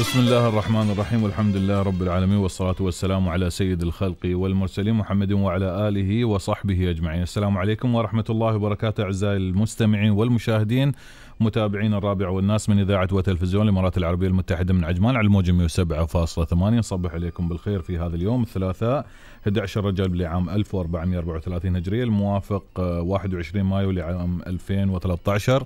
بسم الله الرحمن الرحيم والحمد لله رب العالمين والصلاة والسلام على سيد الخلق والمرسلين محمد وعلى آله وصحبه أجمعين السلام عليكم ورحمة الله وبركاته أعزائي المستمعين والمشاهدين متابعين الرابع والناس من إذاعة وتلفزيون الإمارات العربية المتحدة من عجمان على الموجة 107.8 نصبح عليكم بالخير في هذا اليوم الثلاثاء 11 رجب لعام 1434 هجرية الموافق 21 آه، مايو لعام 2013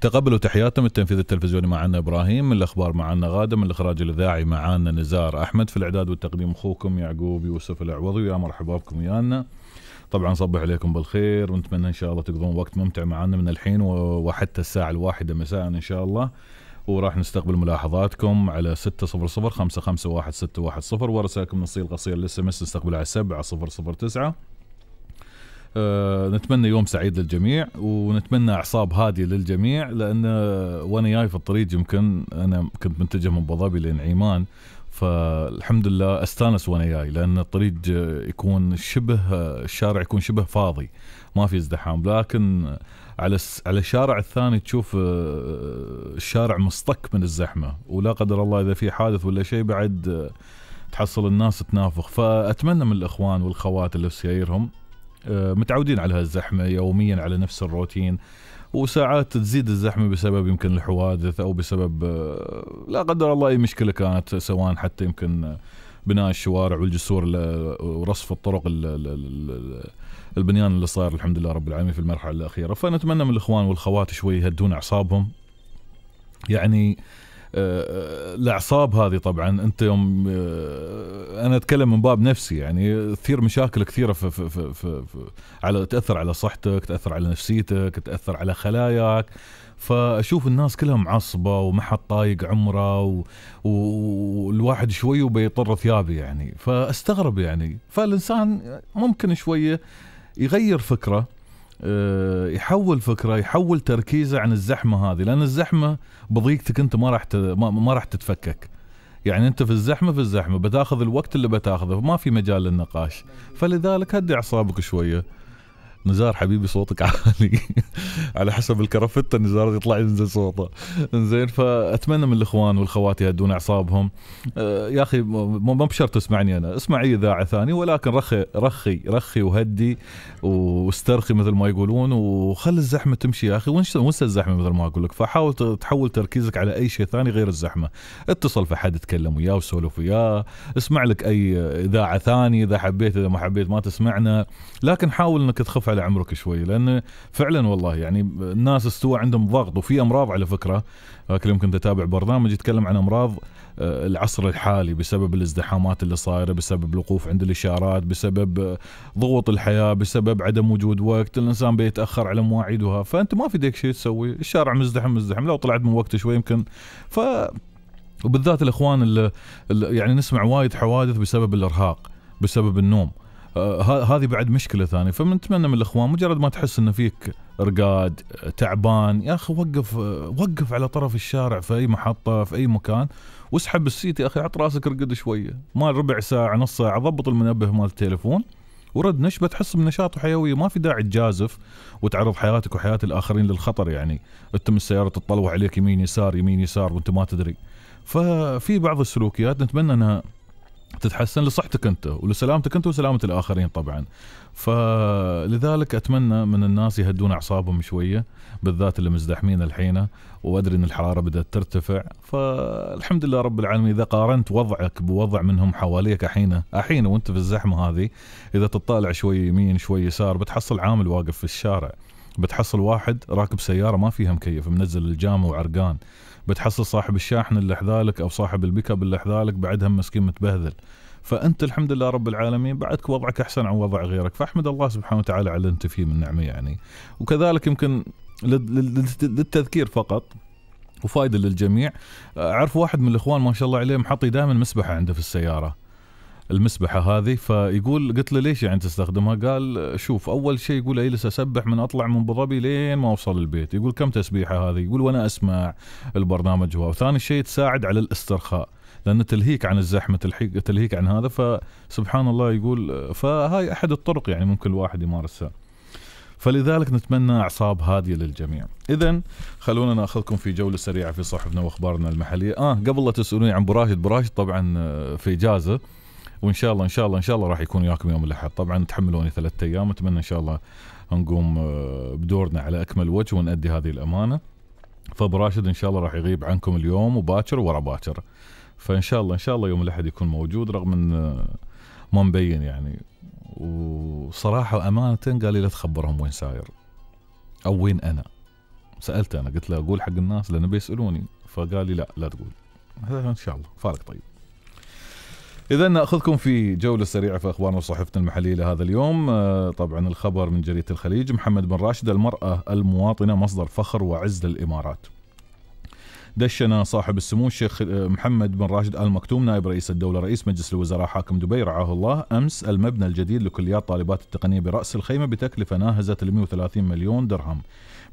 تقبلوا تحياتنا من التنفيذ التلفزيوني معنا ابراهيم من الاخبار معنا غاده من الاخراج الاذاعي معنا نزار احمد في الاعداد والتقديم اخوكم يعقوب يوسف العوضي ويا مرحبا بكم ويانا طبعا صبح عليكم بالخير ونتمنى ان شاء الله تقضون وقت ممتع معنا من الحين وحتى الساعه الواحدة مساء ان شاء الله وراح نستقبل ملاحظاتكم على 600 551 ورسائلكم نصيل القصير للاس ام اس نستقبل على 7009 أه نتمنى يوم سعيد للجميع ونتمنى اعصاب هاديه للجميع لان وانا جاي في الطريق يمكن انا كنت متجه من ابو ظبي لنعيمان فالحمد لله استانس وانا جاي لان الطريق يكون شبه الشارع يكون شبه فاضي ما في ازدحام لكن على على الشارع الثاني تشوف آه، الشارع مصطك من الزحمه ولا قدر الله اذا في حادث ولا شيء بعد آه، تحصل الناس تنافخ فاتمنى من الاخوان والخوات اللي في سيارهم آه، متعودين على هالزحمه يوميا على نفس الروتين وساعات تزيد الزحمه بسبب يمكن الحوادث او بسبب آه، لا قدر الله اي مشكله كانت سواء حتى يمكن بناء الشوارع والجسور ورصف الطرق البنيان اللي صار الحمد لله رب العالمين في المرحله الاخيره فنتمنى من الاخوان والخوات شوي يهدون اعصابهم يعني آه، آه، الاعصاب هذه طبعا انت يوم آه، انا اتكلم من باب نفسي يعني تثير مشاكل كثيره في, في, في, في, في على تاثر على صحتك تاثر على نفسيتك تاثر على خلاياك فاشوف الناس كلها معصبه وما حد طايق عمره و... والواحد شوي وبيطر ثيابه يعني فاستغرب يعني فالانسان ممكن شويه يغير فكره آه، يحول فكره يحول تركيزه عن الزحمه هذه لان الزحمه بضيقتك انت ما راح ما راح تتفكك يعني انت في الزحمه في الزحمه بتاخذ الوقت اللي بتاخذه ما في مجال للنقاش فلذلك هدي اعصابك شويه نزار حبيبي صوتك عالي على حسب الكرفته نزار يطلع ينزل صوته زين فاتمنى من الاخوان والاخوات يهدون اعصابهم آه، يا اخي ما بشرط تسمعني انا اسمع اي اذاعه ثانيه ولكن رخي رخي رخي وهدي واسترخي مثل ما يقولون وخلي الزحمه تمشي يا اخي وانسى الزحمه مثل ما اقول لك فحاول تحول تركيزك على اي شيء ثاني غير الزحمه اتصل في حد تكلم وياه وسولف وياه اسمع لك اي اذاعه ثانيه اذا حبيت اذا ما حبيت ما تسمعنا لكن حاول انك تخف على عمرك شوي لان فعلا والله يعني الناس استوى عندهم ضغط وفي امراض على فكره كل كنت اتابع برنامج يتكلم عن امراض آه، العصر الحالي بسبب الازدحامات اللي صايره بسبب الوقوف عند الاشارات بسبب آه، ضغوط الحياه بسبب عدم وجود وقت الانسان بيتاخر على مواعيدها فانت ما في ديك شيء تسوي الشارع مزدحم مزدحم لو طلعت من وقت شوي يمكن ف وبالذات الاخوان اللي يعني نسمع وايد حوادث بسبب الارهاق بسبب النوم آه، هذه بعد مشكله ثانيه فنتمنى من الاخوان مجرد ما تحس ان فيك رقاد آه، تعبان يا اخي وقف آه، وقف على طرف الشارع في اي محطه في اي مكان واسحب السيت يا اخي عط راسك رقد شويه ما ربع ساعه نص ساعه ضبط المنبه مال التليفون ورد نشبه تحس بنشاط وحيويه ما في داعي تجازف وتعرض حياتك وحياه الاخرين للخطر يعني انت من السياره تطلع عليك يمين يسار يمين يسار وانت ما تدري ففي بعض السلوكيات نتمنى انها تتحسن لصحتك انت ولسلامتك انت ولسلامه الاخرين طبعا فلذلك اتمنى من الناس يهدون اعصابهم شويه بالذات اللي مزدحمين الحين وادري ان الحراره بدات ترتفع فالحمد لله رب العالمين اذا قارنت وضعك بوضع منهم حواليك الحين الحين وانت في الزحمه هذه اذا تطالع شوي يمين شوي يسار بتحصل عامل واقف في الشارع بتحصل واحد راكب سياره ما فيها مكيف منزل الجامه وعرقان بتحصل صاحب الشاحن اللي حذالك او صاحب البيك اب اللي حذالك بعدها مسكين متبهذل فانت الحمد لله رب العالمين بعدك وضعك احسن عن وضع غيرك فاحمد الله سبحانه وتعالى على اللي انت فيه من نعمه يعني وكذلك يمكن للتذكير فقط وفائده للجميع اعرف واحد من الاخوان ما شاء الله عليه محطي دائما مسبحه عنده في السياره المسبحه هذه فيقول قلت له ليش يعني تستخدمها؟ قال شوف اول شيء يقول اجلس إيه، اسبح من اطلع من ابو ظبي لين ما اوصل البيت، يقول كم تسبيحه هذه؟ يقول وانا اسمع البرنامج هو، وثاني شيء تساعد على الاسترخاء، لان تلهيك عن الزحمه تلهيك عن هذا فسبحان الله يقول فهاي احد الطرق يعني ممكن الواحد يمارسها. فلذلك نتمنى اعصاب هاديه للجميع. اذا خلونا ناخذكم في جوله سريعه في صحفنا واخبارنا المحليه. اه قبل لا تسالوني عن براشد، براشد طبعا آه، في اجازه وان شاء الله ان شاء الله ان شاء الله راح يكون وياكم يوم الاحد طبعا تحملوني ثلاثة ايام اتمنى ان شاء الله نقوم آه، بدورنا على اكمل وجه ونؤدي هذه الامانه فابو راشد ان شاء الله راح يغيب عنكم اليوم وباكر ورا باكر فان شاء الله ان شاء الله يوم الاحد يكون موجود رغم ان آه، ما مبين يعني وصراحه وامانه قال لي لا تخبرهم وين ساير او وين انا سالته انا قلت له اقول حق الناس لان بيسالوني فقال لي لا لا تقول ان شاء الله فارق طيب إذا ناخذكم في جولة سريعة في أخبارنا وصحيفتنا المحلية لهذا اليوم، آه، طبعا الخبر من جريدة الخليج محمد بن راشد المرأة المواطنة مصدر فخر وعز للإمارات. دشنا صاحب السمو الشيخ آه، محمد بن راشد آل مكتوم نائب رئيس الدولة رئيس مجلس الوزراء حاكم دبي رعاه الله أمس المبنى الجديد لكليات طالبات التقنية برأس الخيمة بتكلفة ناهزت ال 130 مليون درهم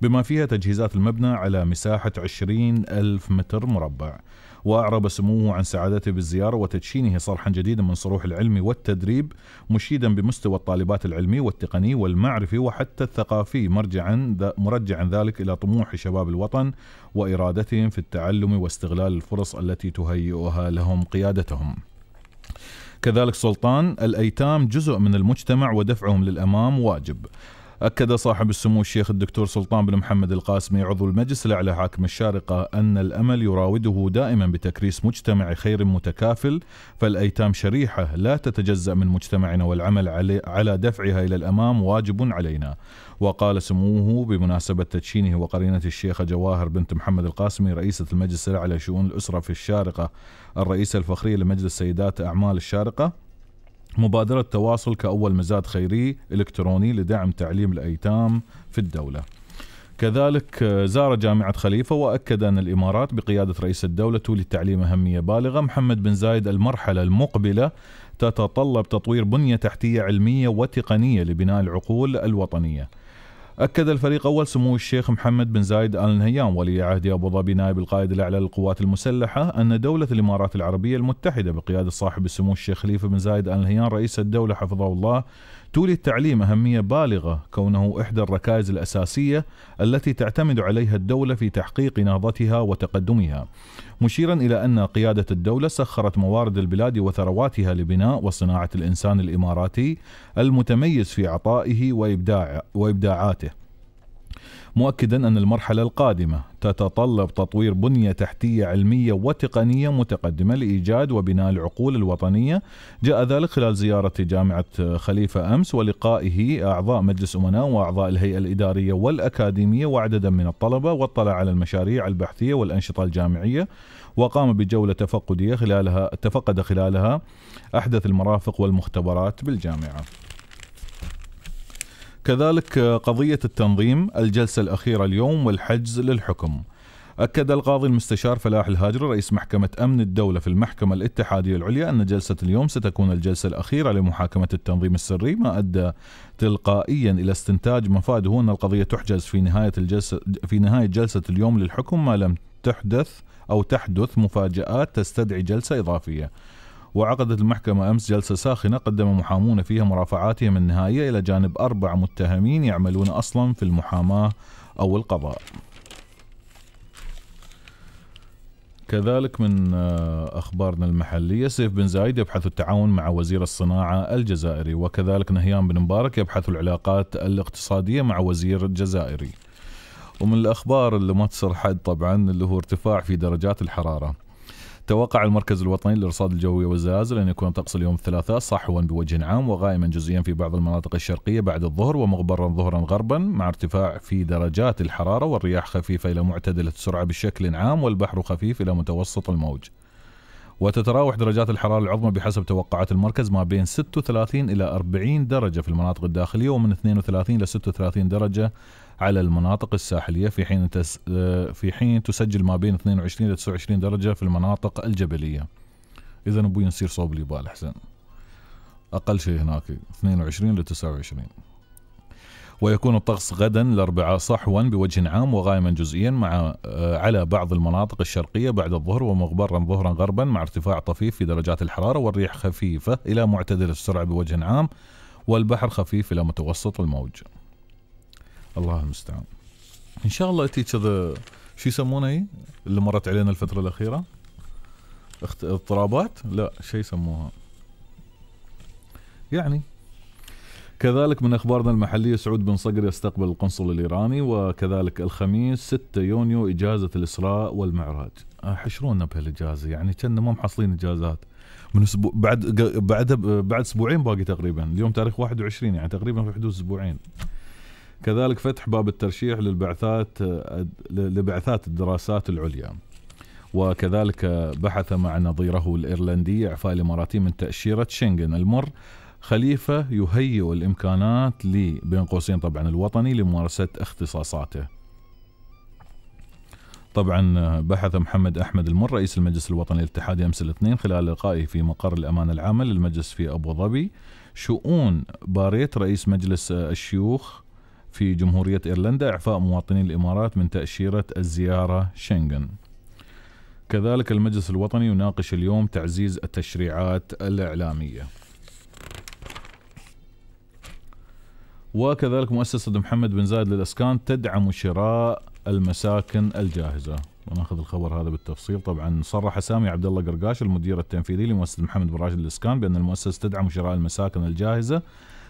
بما فيها تجهيزات المبنى على مساحة 20 ألف متر مربع وأعرب سموه عن سعادته بالزيارة وتدشينه صرحا جديدا من صروح العلم والتدريب مشيدا بمستوى الطالبات العلمي والتقني والمعرفي وحتى الثقافي مرجعا مرجعا ذلك إلى طموح شباب الوطن وإرادتهم في التعلم واستغلال الفرص التي تهيئها لهم قيادتهم كذلك سلطان الأيتام جزء من المجتمع ودفعهم للأمام واجب أكد صاحب السمو الشيخ الدكتور سلطان بن محمد القاسمي عضو المجلس الأعلى حاكم الشارقة أن الأمل يراوده دائما بتكريس مجتمع خير متكافل فالأيتام شريحة لا تتجزأ من مجتمعنا والعمل على دفعها إلى الأمام واجب علينا وقال سموه بمناسبة تدشينه وقرينة الشيخة جواهر بنت محمد القاسمي رئيسة المجلس الأعلى لشؤون الأسرة في الشارقة الرئيسة الفخرية لمجلس سيدات أعمال الشارقة مبادرة تواصل كأول مزاد خيري إلكتروني لدعم تعليم الأيتام في الدولة كذلك آه، زار جامعة خليفة وأكد أن الإمارات بقيادة رئيس الدولة تولي التعليم أهمية بالغة محمد بن زايد المرحلة المقبلة تتطلب تطوير بنية تحتية علمية وتقنية لبناء العقول الوطنية أكد الفريق أول سمو الشيخ محمد بن زايد آل نهيان ولي عهد أبو ظبي نائب القائد الأعلى للقوات المسلحة أن دولة الإمارات العربية المتحدة بقيادة صاحب السمو الشيخ خليفة بن زايد آل نهيان رئيس الدولة حفظه الله تولي التعليم أهمية بالغة كونه إحدى الركائز الأساسية التي تعتمد عليها الدولة في تحقيق نهضتها وتقدمها مشيرا إلى أن قيادة الدولة سخرت موارد البلاد وثرواتها لبناء وصناعة الإنسان الإماراتي المتميز في عطائه وإبداع وإبداعاته مؤكدا أن المرحلة القادمة تتطلب تطوير بنية تحتية علمية وتقنية متقدمة لإيجاد وبناء العقول الوطنية جاء ذلك خلال زيارة جامعة خليفة أمس ولقائه أعضاء مجلس أمناء وأعضاء الهيئة الإدارية والأكاديمية وعددا من الطلبة واطلع على المشاريع البحثية والأنشطة الجامعية وقام بجولة تفقدية خلالها تفقد خلالها أحدث المرافق والمختبرات بالجامعة كذلك قضية التنظيم الجلسة الأخيرة اليوم والحجز للحكم أكد القاضي المستشار فلاح الهاجري رئيس محكمة أمن الدولة في المحكمة الاتحادية العليا أن جلسة اليوم ستكون الجلسة الأخيرة لمحاكمة التنظيم السري ما أدى تلقائيا إلى استنتاج مفاده أن القضية تحجز في نهاية الجلسة في نهاية جلسة اليوم للحكم ما لم تحدث أو تحدث مفاجآت تستدعي جلسة إضافية وعقدت المحكمة أمس جلسة ساخنة قدم محامون فيها مرافعاتهم النهائية إلى جانب أربع متهمين يعملون أصلا في المحاماة أو القضاء كذلك من آه، أخبارنا المحلية سيف بن زايد يبحث التعاون مع وزير الصناعة الجزائري وكذلك نهيان بن مبارك يبحث العلاقات الاقتصادية مع وزير الجزائري ومن الأخبار اللي ما تصير حد طبعا اللي هو ارتفاع في درجات الحرارة توقع المركز الوطني للارصاد الجوي والزلازل ان يكون طقس اليوم الثلاثاء صحوا بوجه عام وغائما جزئيا في بعض المناطق الشرقيه بعد الظهر ومغبرا ظهرا غربا مع ارتفاع في درجات الحراره والرياح خفيفه الى معتدله السرعه بشكل عام والبحر خفيف الى متوسط الموج. وتتراوح درجات الحرارة العظمى بحسب توقعات المركز ما بين 36 إلى 40 درجة في المناطق الداخلية ومن 32 إلى 36 درجة على المناطق الساحلية في حين تس آه، في حين تسجل ما بين 22 إلى 29 درجة في المناطق الجبلية إذا أبوي نصير صوب اليبال أحسن أقل شيء هناك 22 إلى 29 ويكون الطقس غدا الأربعاء صحوا بوجه عام وغائما جزئيا مع آه، على بعض المناطق الشرقية بعد الظهر ومغبرا ظهرا غربا مع ارتفاع طفيف في درجات الحرارة والريح خفيفة إلى معتدل السرعة بوجه عام والبحر خفيف إلى متوسط الموج الله المستعان ان شاء الله تي كذا شو يسمونه هي اللي مرت علينا الفتره الاخيره اخت... اضطرابات لا شيء يسموها يعني كذلك من اخبارنا المحليه سعود بن صقر يستقبل القنصل الايراني وكذلك الخميس 6 يونيو اجازه الاسراء والمعراج آه، حشرونا بهالاجازه يعني كنا ما محصلين اجازات من اسبوع بعد بعد بعد اسبوعين باقي تقريبا اليوم تاريخ 21 يعني تقريبا في حدود اسبوعين كذلك فتح باب الترشيح للبعثات لبعثات الدراسات العليا وكذلك بحث مع نظيره الإيرلندي إعفاء الإماراتي من تأشيرة شنغن المر خليفة يهيئ الإمكانات لي بين قوسين طبعا الوطني لممارسة اختصاصاته طبعا بحث محمد أحمد المر رئيس المجلس الوطني الاتحادي أمس الاثنين خلال لقائه في مقر الأمانة العامة للمجلس في أبو ظبي شؤون باريت رئيس مجلس الشيوخ في جمهورية إيرلندا إعفاء مواطني الإمارات من تأشيرة الزيارة شنغن كذلك المجلس الوطني يناقش اليوم تعزيز التشريعات الإعلامية وكذلك مؤسسة محمد بن زايد للأسكان تدعم شراء المساكن الجاهزة وناخذ الخبر هذا بالتفصيل طبعا صرح سامي عبد الله قرقاش المدير التنفيذي لمؤسسة محمد بن راشد للإسكان بأن المؤسسة تدعم شراء المساكن الجاهزة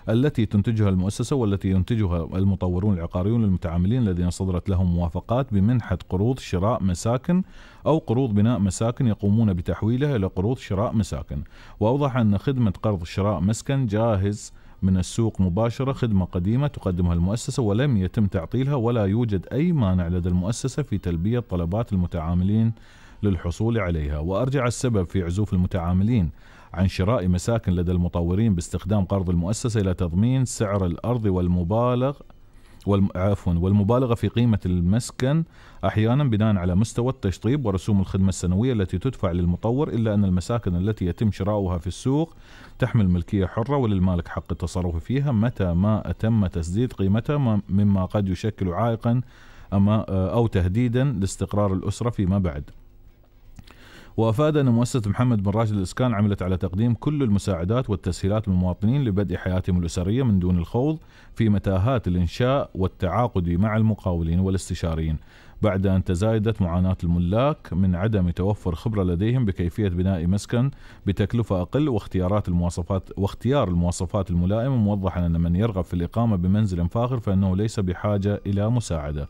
التي تنتجها المؤسسة والتي ينتجها المطورون العقاريون للمتعاملين الذين صدرت لهم موافقات بمنحة قروض شراء مساكن أو قروض بناء مساكن يقومون بتحويلها إلى قروض شراء مساكن وأوضح أن خدمة قرض شراء مسكن جاهز من السوق مباشرة خدمة قديمة تقدمها المؤسسة ولم يتم تعطيلها ولا يوجد أي مانع لدى المؤسسة في تلبية طلبات المتعاملين للحصول عليها وأرجع السبب في عزوف المتعاملين عن شراء مساكن لدى المطورين باستخدام قرض المؤسسة إلى تضمين سعر الأرض والمبالغ والم... عفوا والمبالغه في قيمه المسكن احيانا بناء على مستوى التشطيب ورسوم الخدمه السنويه التي تدفع للمطور الا ان المساكن التي يتم شراؤها في السوق تحمل ملكيه حره وللمالك حق التصرف فيها متى ما اتم تسديد قيمتها مما قد يشكل عائقا أما او تهديدا لاستقرار الاسره فيما بعد. وافاد ان مؤسسه محمد بن راشد الاسكان عملت على تقديم كل المساعدات والتسهيلات للمواطنين لبدء حياتهم الاسريه من دون الخوض في متاهات الانشاء والتعاقد مع المقاولين والاستشاريين بعد أن تزايدت معاناة الملاك من عدم توفر خبرة لديهم بكيفية بناء مسكن بتكلفة أقل واختيارات المواصفات واختيار المواصفات الملائمة موضحا أن من يرغب في الإقامة بمنزل فاخر فإنه ليس بحاجة إلى مساعدة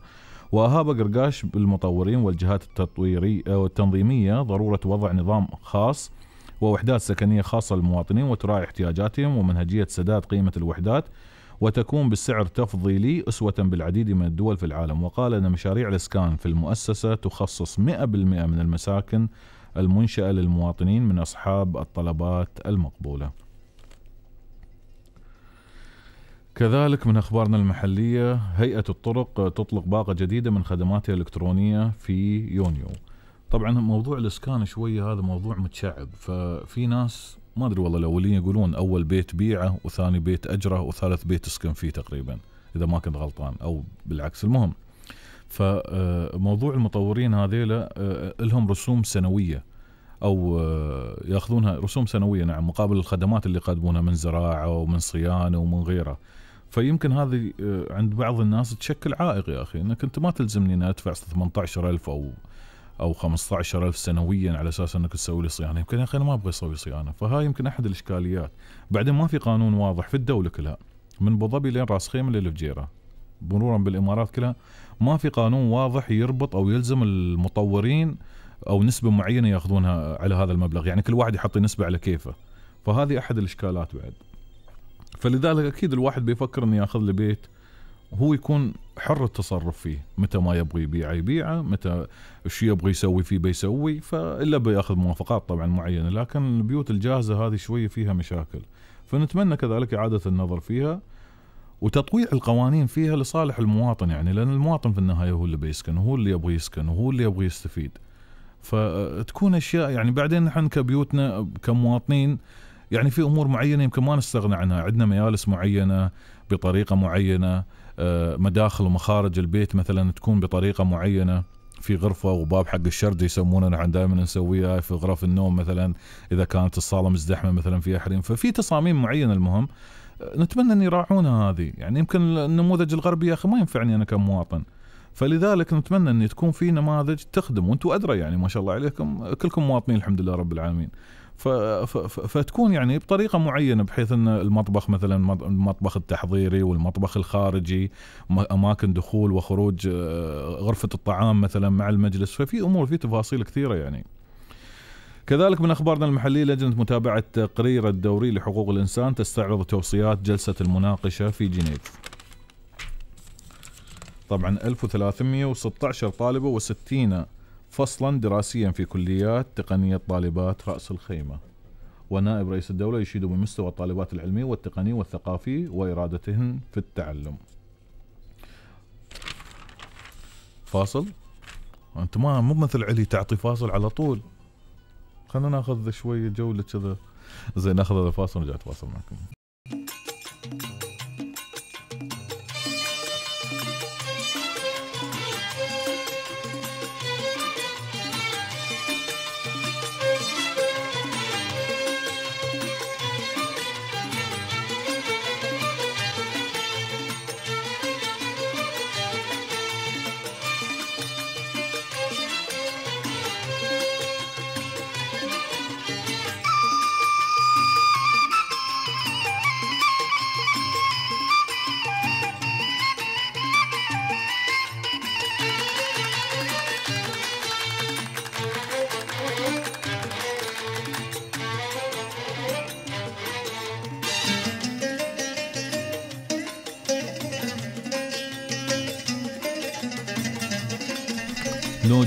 وأهاب قرقاش بالمطورين والجهات التطويرية آه، والتنظيمية ضرورة وضع نظام خاص ووحدات سكنية خاصة للمواطنين وتراعي احتياجاتهم ومنهجية سداد قيمة الوحدات وتكون بالسعر تفضيلي أسوة بالعديد من الدول في العالم وقال أن مشاريع الإسكان في المؤسسة تخصص 100% من المساكن المنشأة للمواطنين من أصحاب الطلبات المقبولة كذلك من اخبارنا المحليه هيئه الطرق تطلق باقه جديده من خدماتها الالكترونيه في يونيو. طبعا موضوع الاسكان شويه هذا موضوع متشعب ففي ناس ما ادري والله الاولين يقولون اول بيت بيعه وثاني بيت اجره وثالث بيت اسكن فيه تقريبا اذا ما كنت غلطان او بالعكس المهم فموضوع المطورين هذيلا آه، لهم رسوم سنويه او آه، ياخذونها رسوم سنويه نعم مقابل الخدمات اللي يقدمونها من زراعه ومن صيانه ومن غيره فيمكن هذه آه، عند بعض الناس تشكل عائق يا اخي انك انت ما تلزمني اني ادفع 18000 او او 15000 سنويا على اساس انك تسوي لي صيانه يمكن يا اخي انا ما ابغى اسوي صيانه فهاي يمكن احد الاشكاليات بعدين ما في قانون واضح في الدوله كلها من ابو ظبي لين راس خيمه للفجيره مرورا بالامارات كلها ما في قانون واضح يربط او يلزم المطورين او نسبه معينه ياخذونها على هذا المبلغ يعني كل واحد يحط نسبه على كيفه فهذه احد الاشكالات بعد فلذلك اكيد الواحد بيفكر انه ياخذ له بيت هو يكون حر التصرف فيه متى ما يبغى يبيعه يبيعه متى شو يبغى يسوي فيه بيسوي فإلا بياخذ موافقات طبعا معينة لكن البيوت الجاهزة هذه شوية فيها مشاكل فنتمنى كذلك إعادة النظر فيها وتطويع القوانين فيها لصالح المواطن يعني لأن المواطن في النهاية هو اللي بيسكن وهو اللي يبغى يسكن وهو اللي يبغى يستفيد فتكون أشياء يعني بعدين نحن كبيوتنا كمواطنين يعني في امور معينه يمكن ما نستغنى عنها عندنا ميالس معينه بطريقه معينه آه، مداخل ومخارج البيت مثلا تكون بطريقه معينه في غرفه وباب حق الشرجه يسمونه نحن دائما نسويها في غرف النوم مثلا اذا كانت الصاله مزدحمه مثلا فيها حريم ففي تصاميم معينه المهم آه، نتمنى ان يراعونها هذه يعني يمكن النموذج الغربي يا اخي ما ينفعني انا كمواطن فلذلك نتمنى ان تكون في نماذج تخدم وانتم ادرى يعني ما شاء الله عليكم كلكم مواطنين الحمد لله رب العالمين فتكون يعني بطريقه معينه بحيث ان المطبخ مثلا المطبخ التحضيري والمطبخ الخارجي اماكن دخول وخروج آه، غرفه الطعام مثلا مع المجلس ففي امور في تفاصيل كثيره يعني. كذلك من اخبارنا المحليه لجنه متابعه التقرير الدوري لحقوق الانسان تستعرض توصيات جلسه المناقشه في جنيف. طبعا 1316 طالبه و60 فصلا دراسيا في كليات تقنية طالبات رأس الخيمة ونائب رئيس الدولة يشيد بمستوى الطالبات العلمي والتقني والثقافي وإرادتهن في التعلم فاصل انت ما مو مثل علي تعطي فاصل على طول خلينا ناخذ شويه جوله كذا زين ناخذ هذا الفاصل ونرجع تواصل معكم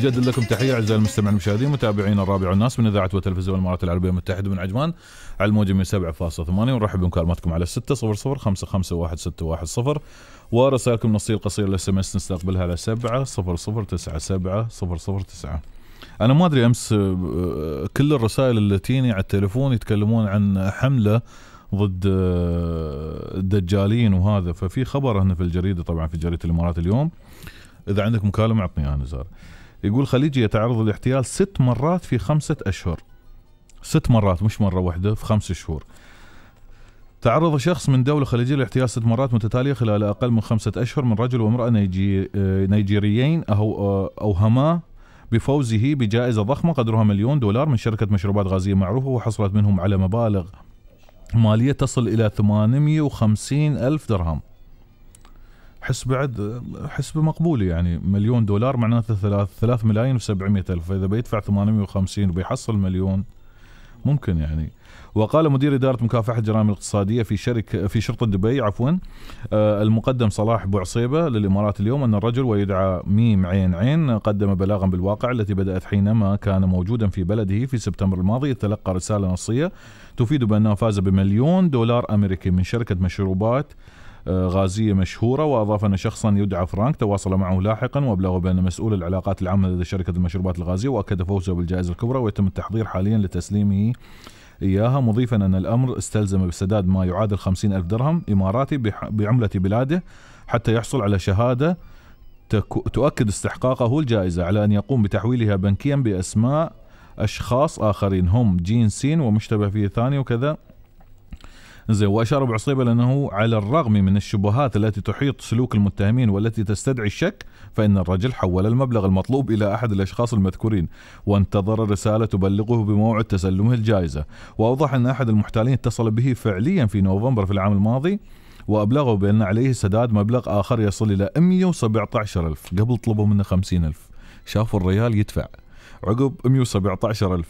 مجدد لكم تحية أعزائي المستمعين المشاهدين متابعينا الرابع والناس من إذاعة وتلفزيون الإمارات العربية المتحدة من عجمان على الموجة 107.8 7.8 ونرحب بمكالماتكم على 600 551 ورسائلكم النصية القصيرة الاس ام اس نستقبلها على 700970009 أنا ما أدري أمس آه، كل الرسائل اللي تيني على التليفون يتكلمون عن حملة ضد آه، الدجالين وهذا ففي خبر هنا في الجريدة طبعا في جريدة الإمارات اليوم اذا عندك مكالمه اعطني إياها نزار. يقول خليجي يتعرض للاحتيال ست مرات في خمسة أشهر ست مرات مش مرة واحدة في خمس شهور تعرض شخص من دولة خليجية لاحتيال ست مرات متتالية خلال أقل من خمسة أشهر من رجل وامرأة نيجي... آه، نيجيريين أو آه، أوهما بفوزه بجائزة ضخمة قدرها مليون دولار من شركة مشروبات غازية معروفة وحصلت منهم على مبالغ مالية تصل إلى 850 ألف درهم احس بعد حسبه مقبول يعني مليون دولار معناته ثلاث ثلاث ملايين و700 ألف فإذا بيدفع 850 وبيحصل مليون ممكن يعني وقال مدير إدارة مكافحة الجرائم الاقتصادية في شركة في شرطة دبي عفوا آه، المقدم صلاح بوعصيبة للإمارات اليوم أن الرجل ويدعى ميم عين عين قدم بلاغا بالواقع التي بدأت حينما كان موجودا في بلده في سبتمبر الماضي يتلقى رسالة نصية تفيد بأنه فاز بمليون دولار أمريكي من شركة مشروبات آه، غازية مشهورة وأضاف أن شخصا يدعى فرانك تواصل معه لاحقا وابلغه بأن مسؤول العلاقات العامة لدى شركة المشروبات الغازية وأكد فوزه بالجائزة الكبرى ويتم التحضير حاليا لتسليمه إياها مضيفا أن الأمر استلزم بسداد ما يعادل خمسين ألف درهم إماراتي بعملة بلاده حتى يحصل على شهادة تؤكد استحقاقه الجائزة على أن يقوم بتحويلها بنكيا بأسماء أشخاص آخرين هم جين سين ومشتبه فيه ثاني وكذا زين واشار ابو عصيبه لانه على الرغم من الشبهات التي تحيط سلوك المتهمين والتي تستدعي الشك فان الرجل حول المبلغ المطلوب الى احد الاشخاص المذكورين وانتظر رساله تبلغه بموعد تسلمه الجائزه واوضح ان احد المحتالين اتصل به فعليا في نوفمبر في العام الماضي وابلغه بان عليه سداد مبلغ اخر يصل الى 117000 قبل طلبوا منه 50000 شافوا الريال يدفع عقب 117000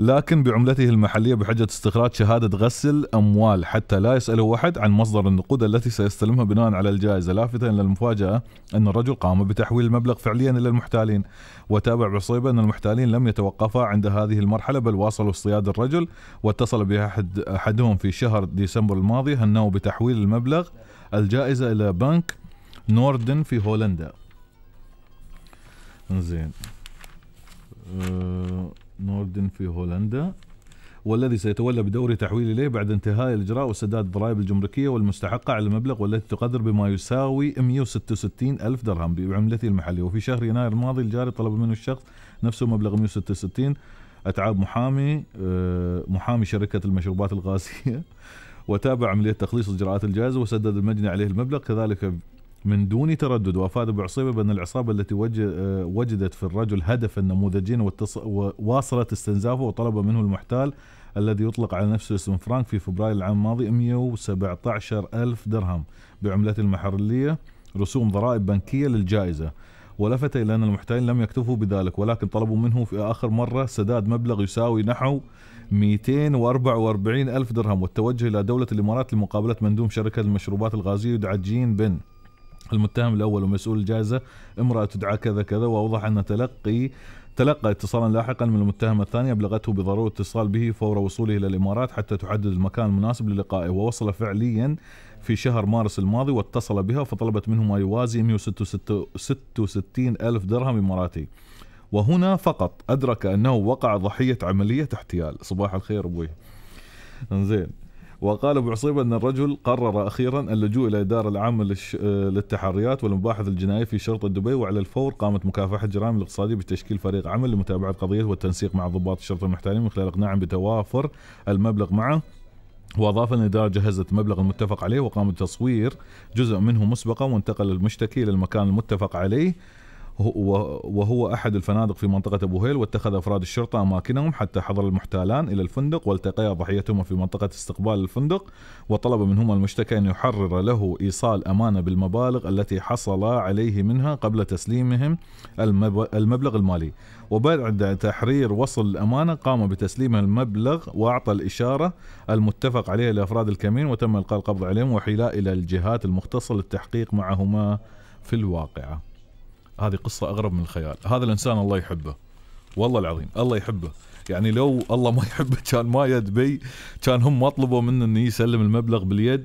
لكن بعملته المحلية بحجة استخراج شهادة غسل أموال حتى لا يسأله أحد عن مصدر النقود التي سيستلمها بناء على الجائزة لافتا إلى المفاجأة أن الرجل قام بتحويل المبلغ فعليا إلى المحتالين وتابع بصيبة أن المحتالين لم يتوقفا عند هذه المرحلة بل واصلوا اصطياد الرجل واتصل بأحد أحدهم في شهر ديسمبر الماضي هنوه بتحويل المبلغ الجائزة إلى بنك نوردن في هولندا زين أه نوردن في هولندا والذي سيتولى بدور تحويل إليه بعد انتهاء الإجراء وسداد الضرائب الجمركية والمستحقة على المبلغ والتي تقدر بما يساوي 166 ألف درهم بعملته المحلية وفي شهر يناير الماضي الجاري طلب منه الشخص نفسه مبلغ 166 أتعاب محامي آه، محامي شركة المشروبات الغازية وتابع عملية تخليص إجراءات الجائزة وسدد المجني عليه المبلغ كذلك من دون تردد وافاد ابو عصيبه بان العصابه التي آه، وجدت في الرجل هدفا نموذجيا وواصلت استنزافه وطلب منه المحتال الذي يطلق على نفسه اسم فرانك في فبراير العام الماضي 117 ألف درهم بعملات المحلية رسوم ضرائب بنكية للجائزة ولفت إلى أن المحتالين لم يكتفوا بذلك ولكن طلبوا منه في آخر مرة سداد مبلغ يساوي نحو 244 ألف درهم والتوجه إلى دولة الإمارات لمقابلة مندوب شركة المشروبات الغازية يدعى جين بن المتهم الأول ومسؤول الجائزة امرأة تدعى كذا كذا وأوضح أن تلقي تلقى اتصالا لاحقا من المتهمة الثانية أبلغته بضرورة اتصال به فور وصوله إلى الإمارات حتى تحدد المكان المناسب للقائه ووصل فعليا في شهر مارس الماضي واتصل بها فطلبت منه ما يوازي 166 ألف درهم إماراتي وهنا فقط أدرك أنه وقع ضحية عملية احتيال صباح الخير أبوي زين وقال أبو عصيبة أن الرجل قرر أخيرا اللجوء إلى الإدارة العامة للتحريات والمباحث الجنائية في شرطة دبي وعلى الفور قامت مكافحة الجرائم الاقتصادية بتشكيل فريق عمل لمتابعة القضية والتنسيق مع ضباط الشرطة المحترمين من خلال إقناعهم بتوافر المبلغ معه واضاف ان الاداره جهزت المبلغ المتفق عليه وقامت بتصوير جزء منه مسبقا وانتقل المشتكي الى المكان المتفق عليه وهو أحد الفنادق في منطقة أبو هيل واتخذ أفراد الشرطة أماكنهم حتى حضر المحتالان إلى الفندق والتقيا ضحيتهما في منطقة استقبال الفندق وطلب منهما المشتكى أن يحرر له إيصال أمانة بالمبالغ التي حصل عليه منها قبل تسليمهم المبلغ المالي وبعد تحرير وصل الأمانة قام بتسليم المبلغ وأعطى الإشارة المتفق عليها لأفراد الكمين وتم إلقاء القبض عليهم وحيلاء إلى الجهات المختصة للتحقيق معهما في الواقعه هذه قصه اغرب من الخيال هذا الانسان الله يحبه والله العظيم الله يحبه يعني لو الله ما يحبه كان ما يا دبي كان هم ما طلبوا منه انه يسلم المبلغ باليد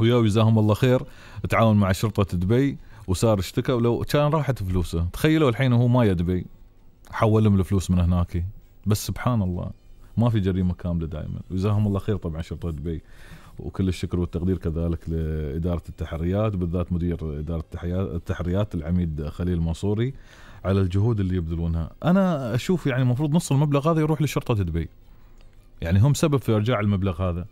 ويا جزاهم الله خير تعاون مع شرطه دبي وصار اشتكى ولو كان راحت فلوسه تخيلوا الحين هو ما يا دبي حول لهم الفلوس من هناك بس سبحان الله ما في جريمه كامله دائما جزاهم الله خير طبعا شرطه دبي وكل الشكر والتقدير كذلك لإدارة التحريات بالذات مدير إدارة التحريات العميد خليل منصوري على الجهود اللي يبذلونها أنا أشوف يعني المفروض نص المبلغ هذا يروح لشرطة دبي يعني هم سبب في إرجاع المبلغ هذا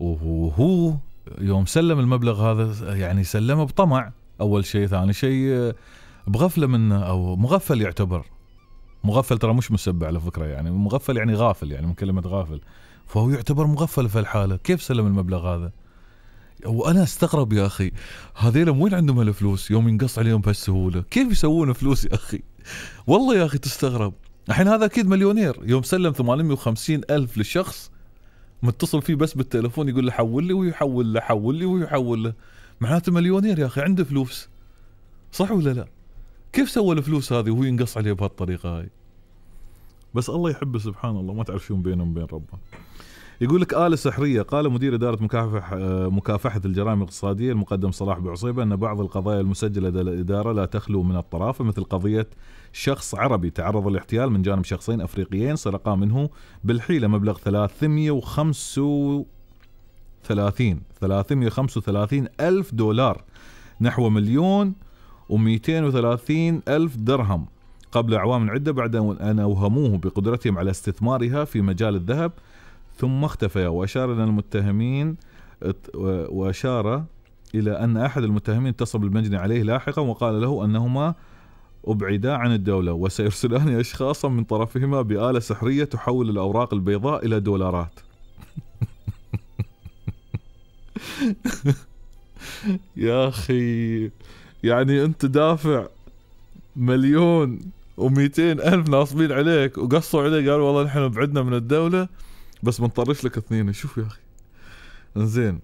وهو يوم سلم المبلغ هذا يعني سلمه بطمع أول شيء ثاني شيء بغفلة منه أو مغفل يعتبر مغفل ترى مش مسبة على فكرة يعني مغفل يعني غافل يعني من كلمة غافل فهو يعتبر مغفل في الحالة كيف سلم المبلغ هذا وانا استغرب يا اخي هذيلا وين عندهم هالفلوس يوم ينقص عليهم بهالسهوله كيف يسوون فلوس يا اخي والله يا اخي تستغرب الحين هذا اكيد مليونير يوم سلم 850 الف للشخص متصل فيه بس بالتليفون يقول له حول لي ويحول له حول لي ويحول له معناته مليونير يا اخي عنده فلوس صح ولا لا كيف سوى الفلوس هذه وهو ينقص عليه بهالطريقه هاي بس الله يحبه سبحان الله ما تعرف شو بينهم وبين ربه يقول لك آلة سحرية قال مدير إدارة مكافح مكافحة الجرائم الاقتصادية المقدم صلاح بعصيبة أن بعض القضايا المسجلة لدى الإدارة لا تخلو من الطرافة مثل قضية شخص عربي تعرض للاحتيال من جانب شخصين أفريقيين سرقا منه بالحيلة مبلغ 335 335 ألف دولار نحو مليون و230 ألف درهم قبل أعوام عدة بعد أن أوهموه بقدرتهم على استثمارها في مجال الذهب ثم اختفيا وأشار إلى المتهمين وأشار إلى أن أحد المتهمين اتصل بالمجني عليه لاحقا وقال له أنهما أبعدا عن الدولة وسيرسلان أشخاصا من طرفهما بآلة سحرية تحول الأوراق البيضاء إلى دولارات يا أخي يعني أنت دافع مليون و ألف ناصبين عليك وقصوا عليه قالوا والله نحن بعدنا من الدولة بس بنطرش لك اثنين شوف يا اخي زين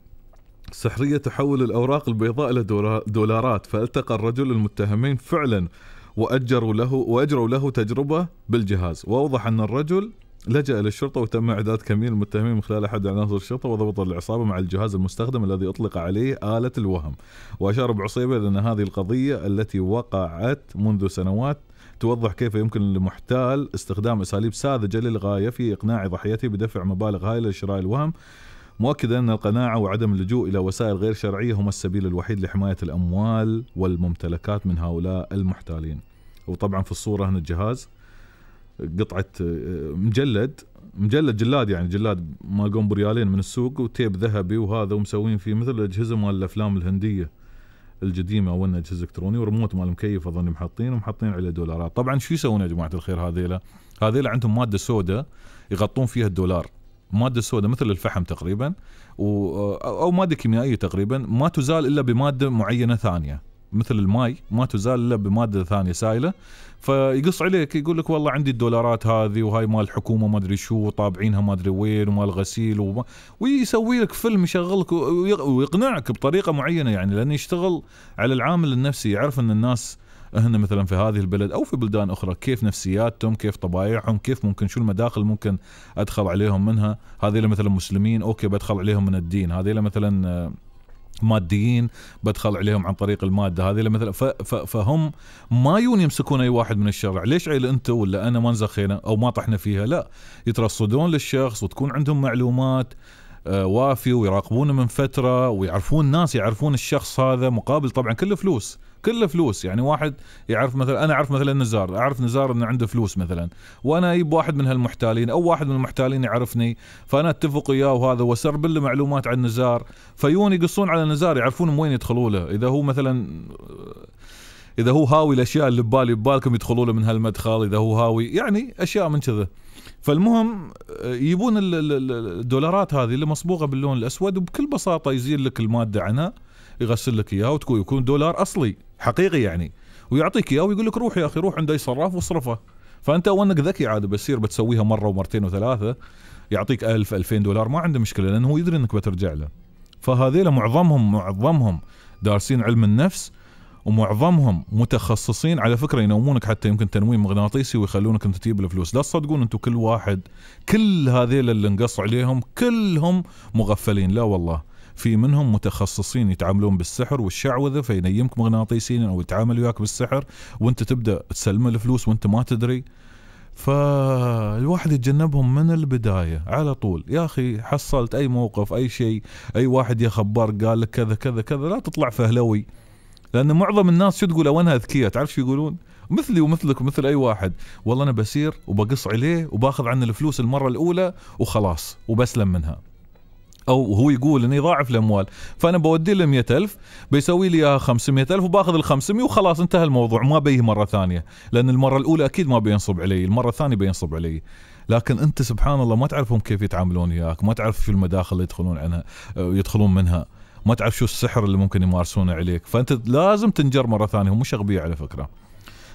سحرية تحول الأوراق البيضاء إلى دولارات فالتقى الرجل المتهمين فعلا وأجروا له وأجروا له تجربة بالجهاز وأوضح أن الرجل لجأ للشرطة وتم إعداد كمين المتهمين من خلال أحد عناصر الشرطة وضبط العصابة مع الجهاز المستخدم الذي أطلق عليه آلة الوهم وأشار بعصيبة أن هذه القضية التي وقعت منذ سنوات توضح كيف يمكن للمحتال استخدام اساليب ساذجه للغايه في اقناع ضحيته بدفع مبالغ هائله لشراء الوهم مؤكدا ان القناعه وعدم اللجوء الى وسائل غير شرعيه هما السبيل الوحيد لحمايه الاموال والممتلكات من هؤلاء المحتالين. وطبعا في الصوره هنا الجهاز قطعه مجلد مجلد جلاد يعني جلاد ما قوم بريالين من السوق وتيب ذهبي وهذا ومسوين فيه مثل الاجهزه مال الافلام الهنديه. الجديمة او النجس إلكتروني والريموت مال المكيف اظن محطين ومحطين عليه دولارات طبعا شو يسوون يا جماعه الخير هذيلا هذيلا عندهم ماده سوداء يغطون فيها الدولار ماده سوداء مثل الفحم تقريبا او ماده كيميائيه تقريبا ما تزال الا بماده معينه ثانيه مثل الماي ما تزال الا بماده ثانيه سائله فيقص عليك يقول لك والله عندي الدولارات هذه وهاي مال الحكومه ما ادري شو وطابعينها ما ادري وين ومال غسيل وما ويسوي لك فيلم يشغلك ويقنعك بطريقه معينه يعني لانه يشتغل على العامل النفسي يعرف ان الناس هنا مثلا في هذه البلد او في بلدان اخرى كيف نفسياتهم كيف طبايعهم كيف ممكن شو المداخل ممكن ادخل عليهم منها هذه مثلا مسلمين اوكي بدخل عليهم من الدين هذه مثلا ماديين بدخل عليهم عن طريق الماده هذه مثلا فهم ما يون يمسكون اي واحد من الشارع، ليش عيل انت ولا انا ما نزخينا او ما طحنا فيها؟ لا يترصدون للشخص وتكون عندهم معلومات آه، وافي ويراقبونه من فتره ويعرفون ناس يعرفون الشخص هذا مقابل طبعا كله فلوس كله فلوس يعني واحد يعرف مثلا انا اعرف مثلا نزار اعرف نزار انه عنده فلوس مثلا وانا اجيب واحد من هالمحتالين او واحد من المحتالين يعرفني فانا اتفق وياه وهذا واسرب له معلومات عن نزار فيون يقصون على نزار يعرفون من وين يدخلوا له اذا هو مثلا اذا هو هاوي الاشياء اللي ببالي ببالكم يدخلوا له من هالمدخل اذا هو هاوي يعني اشياء من كذا فالمهم يجيبون الدولارات هذه اللي مصبوغه باللون الاسود وبكل بساطه يزيل لك الماده عنها يغسل لك اياها وتكون يكون دولار اصلي حقيقي يعني ويعطيك اياه ويقول لك روح يا اخي روح عند اي صراف واصرفه فانت وانك ذكي عاد بتصير بتسويها مره ومرتين وثلاثه يعطيك 1000 2000 دولار ما عنده مشكله لانه هو يدري انك بترجع له فهذيل معظمهم معظمهم دارسين علم النفس ومعظمهم متخصصين على فكره ينومونك حتى يمكن تنويم مغناطيسي ويخلونك انت تجيب الفلوس لا تصدقون انتم كل واحد كل هذيل اللي نقص عليهم كلهم مغفلين لا والله في منهم متخصصين يتعاملون بالسحر والشعوذه فينيمك مغناطيسيا او يتعامل وياك بالسحر وانت تبدا تسلم الفلوس وانت ما تدري فالواحد يتجنبهم من البدايه على طول يا اخي حصلت اي موقف اي شيء اي واحد يخبر قال لك كذا كذا كذا لا تطلع فهلوي لان معظم الناس شو تقول اوانها اذكياء تعرف شو يقولون مثلي ومثلك ومثل اي واحد والله انا بسير وبقص عليه وباخذ عنه الفلوس المره الاولى وخلاص وبسلم منها او هو يقول انه يضاعف الاموال فانا بودي له 100000 بيسوي لي اياها 500000 وباخذ ال 500 وخلاص انتهى الموضوع ما بيه مره ثانيه لان المره الاولى اكيد ما بينصب علي المره الثانيه بينصب علي لكن انت سبحان الله ما تعرفهم كيف يتعاملون وياك ما تعرف شو المداخل اللي يدخلون عنها آه، يدخلون منها ما تعرف شو السحر اللي ممكن يمارسونه عليك فانت لازم تنجر مره ثانيه هم مش اغبياء على فكره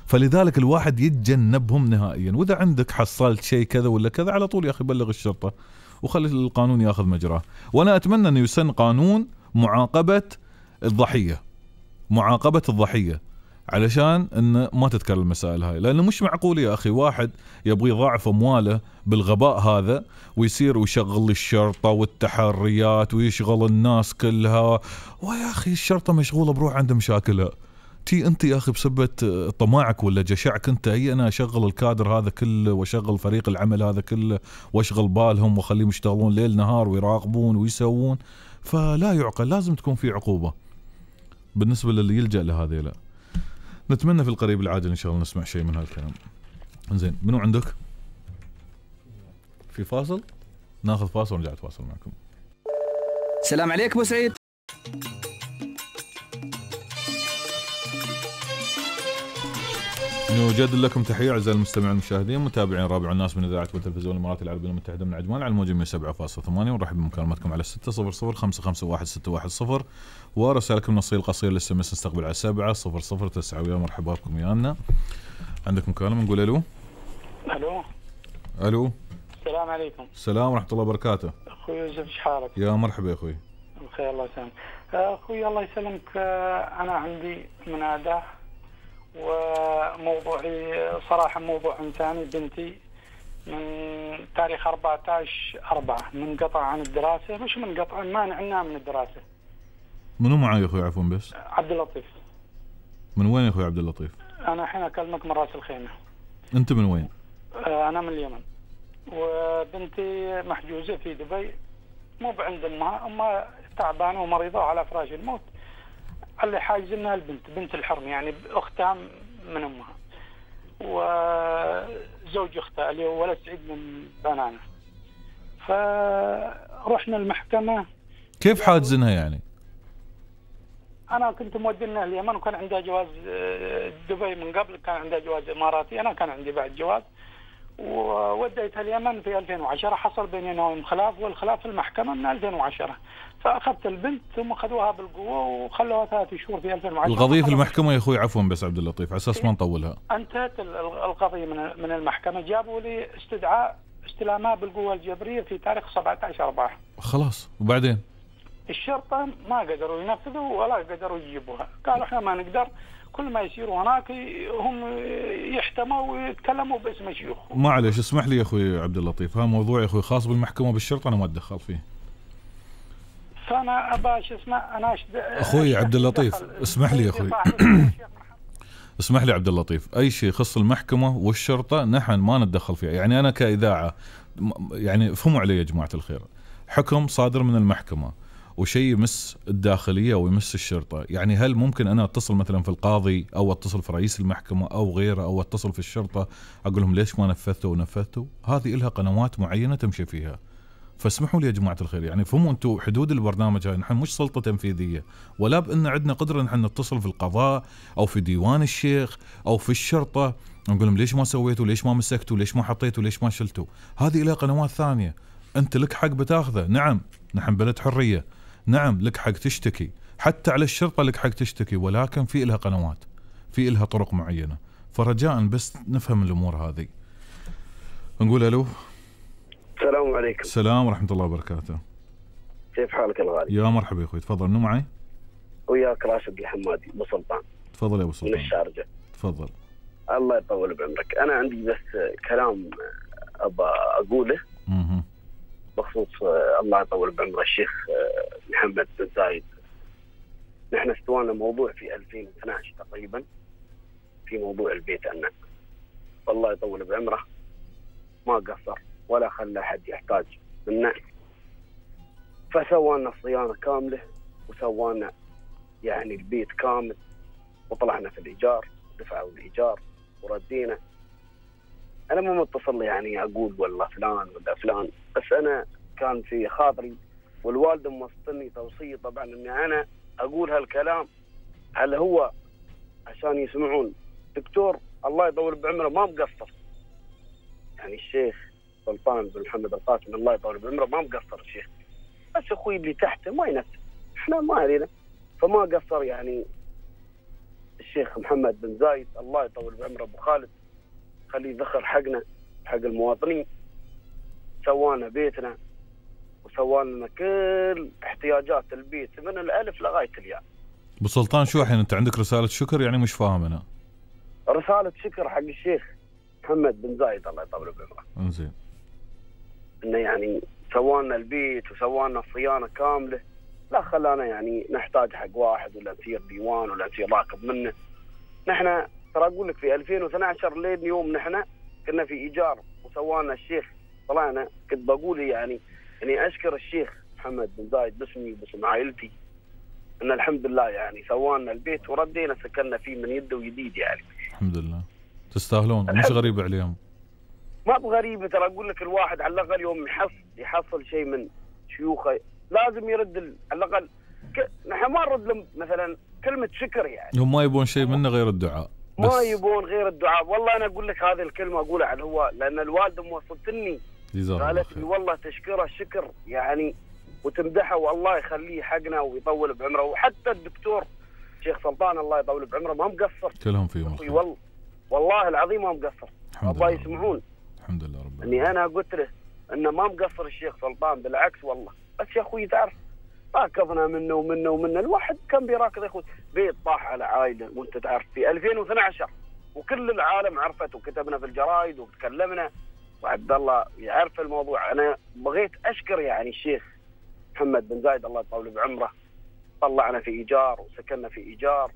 فلذلك الواحد يتجنبهم نهائيا واذا عندك حصلت شيء كذا ولا كذا على طول يا اخي بلغ الشرطه وخلي القانون ياخذ مجراه وانا اتمنى انه يسن قانون معاقبه الضحيه معاقبه الضحيه علشان ان ما تتكرر المسائل هاي لانه مش معقول يا اخي واحد يبغى يضاعف امواله بالغباء هذا ويصير ويشغل الشرطه والتحريات ويشغل الناس كلها ويا اخي الشرطه مشغوله بروح عنده مشاكلها تي انت يا اخي بسبه آه، طماعك ولا جشعك انت هي انا اشغل الكادر هذا كله واشغل فريق العمل هذا كله واشغل بالهم واخليهم يشتغلون ليل نهار ويراقبون ويسوون فلا يعقل لازم تكون في عقوبه بالنسبه للي يلجا لهذيلا نتمنى في القريب العاجل ان شاء الله نسمع شيء من هالكلام زين منو عندك في فاصل ناخذ فاصل ونرجع نتواصل معكم سلام عليك ابو سعيد نجدد لكم تحية أعزائي المستمعين والمشاهدين متابعين رابع الناس من إذاعة والتلفزيون الإمارات العربية المتحدة من عدمان على الموجة 107.8 ونرحب بمكالماتكم على 600 ورسائلكم نصيل قصير لسه ام نستقبل على 7 0 0 9 ويا مرحبا بكم ويانا عندك مكالمة نقول ألو ألو ألو السلام عليكم السلام ورحمة الله وبركاته أخوي يوسف شحالك يا مرحبا يا أخوي بخير الله يسلمك أخوي الله يسلمك آه، أنا عندي مناداة وموضوعي صراحة موضوع إنساني بنتي من تاريخ 14 4 منقطعة عن الدراسة مش منقطعة مانعنا من الدراسة منو معي يا اخوي عفوا بس؟ عبد اللطيف من وين يا اخوي عبد اللطيف؟ انا الحين اكلمك من راس الخيمة انت من وين؟ آه، انا من اليمن وبنتي محجوزة في دبي مو بعند امها امها تعبانة ومريضة على فراش الموت اللي حاجز لنا البنت بنت الحرم يعني اختها من امها وزوج اختها اللي هو ولد سعيد من بنانه فرحنا المحكمه كيف حاجزينها يعني؟ انا كنت مودينا اليمن وكان عندها جواز آه، دبي من قبل كان عندها جواز اماراتي انا كان عندي بعد جواز ووديت اليمن في 2010 حصل وبينهم خلاف والخلاف في المحكمه من 2010 فاخذت البنت ثم خذوها بالقوه وخلوها ثلاث شهور في 2010 القضيه في المحكمه يا اخوي عفوا بس عبد اللطيف على اساس ما نطولها انتهت القضيه من من المحكمه جابوا لي استدعاء استلامها بالقوه الجبريه في تاريخ 17 4 خلاص وبعدين الشرطه ما قدروا ينفذوا ولا قدروا يجيبوها قالوا احنا ما نقدر كل ما يصير هناك هم يحتموا ويتكلموا باسم الشيوخ معلش اسمح لي يا اخوي عبد اللطيف هذا موضوع يا اخوي خاص بالمحكمه وبالشرطه انا ما اتدخل فيه فانا ابا شو اسمه انا اخوي عبد اللطيف اسمح لي يا اخوي اسمح لي عبد اللطيف اي شيء يخص المحكمه والشرطه نحن ما نتدخل فيه يعني انا كاذاعه يعني فهموا علي يا جماعه الخير حكم صادر من المحكمه وشيء يمس الداخليه ويمس الشرطه، يعني هل ممكن انا اتصل مثلا في القاضي او اتصل في رئيس المحكمه او غيره او اتصل في الشرطه اقول لهم ليش ما نفذتوا ونفذتوا؟ هذه لها قنوات معينه تمشي فيها. فاسمحوا لي يا جماعه الخير يعني فهموا انتم حدود البرنامج هاي نحن مش سلطه تنفيذيه ولا بان عندنا قدره نحن نتصل في القضاء او في ديوان الشيخ او في الشرطه نقول لهم ليش ما سويتوا ليش ما مسكتوا ليش ما حطيتوا ليش ما شلتوا هذه لها قنوات ثانيه انت لك حق بتاخذه نعم نحن بلد حريه نعم لك حق تشتكي حتى على الشرطه لك حق تشتكي ولكن في لها قنوات في لها طرق معينه فرجاء بس نفهم الامور هذه نقول الو السلام عليكم السلام ورحمه الله وبركاته كيف حالك الغالي يا مرحبا يا اخوي تفضل منو معي وياك راشد الحمادي ابو سلطان تفضل يا ابو سلطان من الشارجه تفضل الله يطول بعمرك انا عندي بس كلام ابى اقوله مه. بخصوص آه، الله يطول بعمره الشيخ آه، محمد بن زايد نحن استوانا موضوع في 2012 تقريبا في موضوع البيت أنا الله يطول بعمره ما قصر ولا خلى أحد يحتاج منا فسوانا الصيانة كاملة وسوانا يعني البيت كامل وطلعنا في الإيجار دفعوا الإيجار وردينا انا مو متصل يعني اقول والله فلان ولا فلان بس انا كان في خاطري والوالده موصلني توصيه طبعا اني انا اقول هالكلام هل هو عشان يسمعون دكتور الله يطول بعمره ما مقصر يعني الشيخ سلطان بن محمد القاسم الله يطول بعمره ما مقصر الشيخ بس اخوي اللي تحته ما ينفذ احنا ما علينا فما قصر يعني الشيخ محمد بن زايد الله يطول بعمره ابو خالد خليه يدخر حقنا حق المواطنين سوانا بيتنا وسوانا كل احتياجات البيت من الالف لغايه الياء. ابو سلطان الحين انت عندك رساله شكر يعني مش فاهم انا. رساله شكر حق الشيخ محمد بن زايد الله يطول بعمره. انزين. انه يعني سوانا البيت وسوانا صيانه كامله لا خلانا يعني نحتاج حق واحد ولا نصير ديوان ولا نصير راكب منه. نحن ترى اقول لك في 2012 لين يوم نحن كنا في ايجار وسوانا الشيخ طلعنا كنت بقول يعني يعني اشكر الشيخ محمد بن زايد باسمي وباسم عائلتي ان الحمد لله يعني سوانا البيت وردينا سكننا فيه من يده ويديد يعني الحمد لله تستاهلون مش غريبه عليهم ما بغريبه ترى اقول لك الواحد على الاقل يوم يحصل يحصل شيء من شيوخه لازم يرد على الاقل نحن ما نرد لهم مثلا كلمه شكر يعني هم ما يبون شيء منه غير الدعاء ما يبون غير الدعاء والله انا اقول لك هذه الكلمه اقولها على الهواء لان الوالده موصلتني قالت لي والله تشكره شكر يعني وتمدحه والله يخليه حقنا ويطول بعمره وحتى الدكتور شيخ سلطان الله يطول بعمره ما مقصر كلهم فيهم والله والله العظيم ما مقصر الله يسمعون الحمد لله رب العالمين اني انا قلت له انه ما مقصر الشيخ سلطان بالعكس والله بس يا اخوي تعرف راكضنا منه ومنه ومنه الواحد كان بيراكض يا اخوي بيت طاح على عائله وانت تعرف في 2012 وكل العالم عرفت وكتبنا في الجرايد وتكلمنا وعبد الله يعرف الموضوع انا بغيت اشكر يعني الشيخ محمد بن زايد الله يطول بعمره طلعنا في ايجار وسكننا في ايجار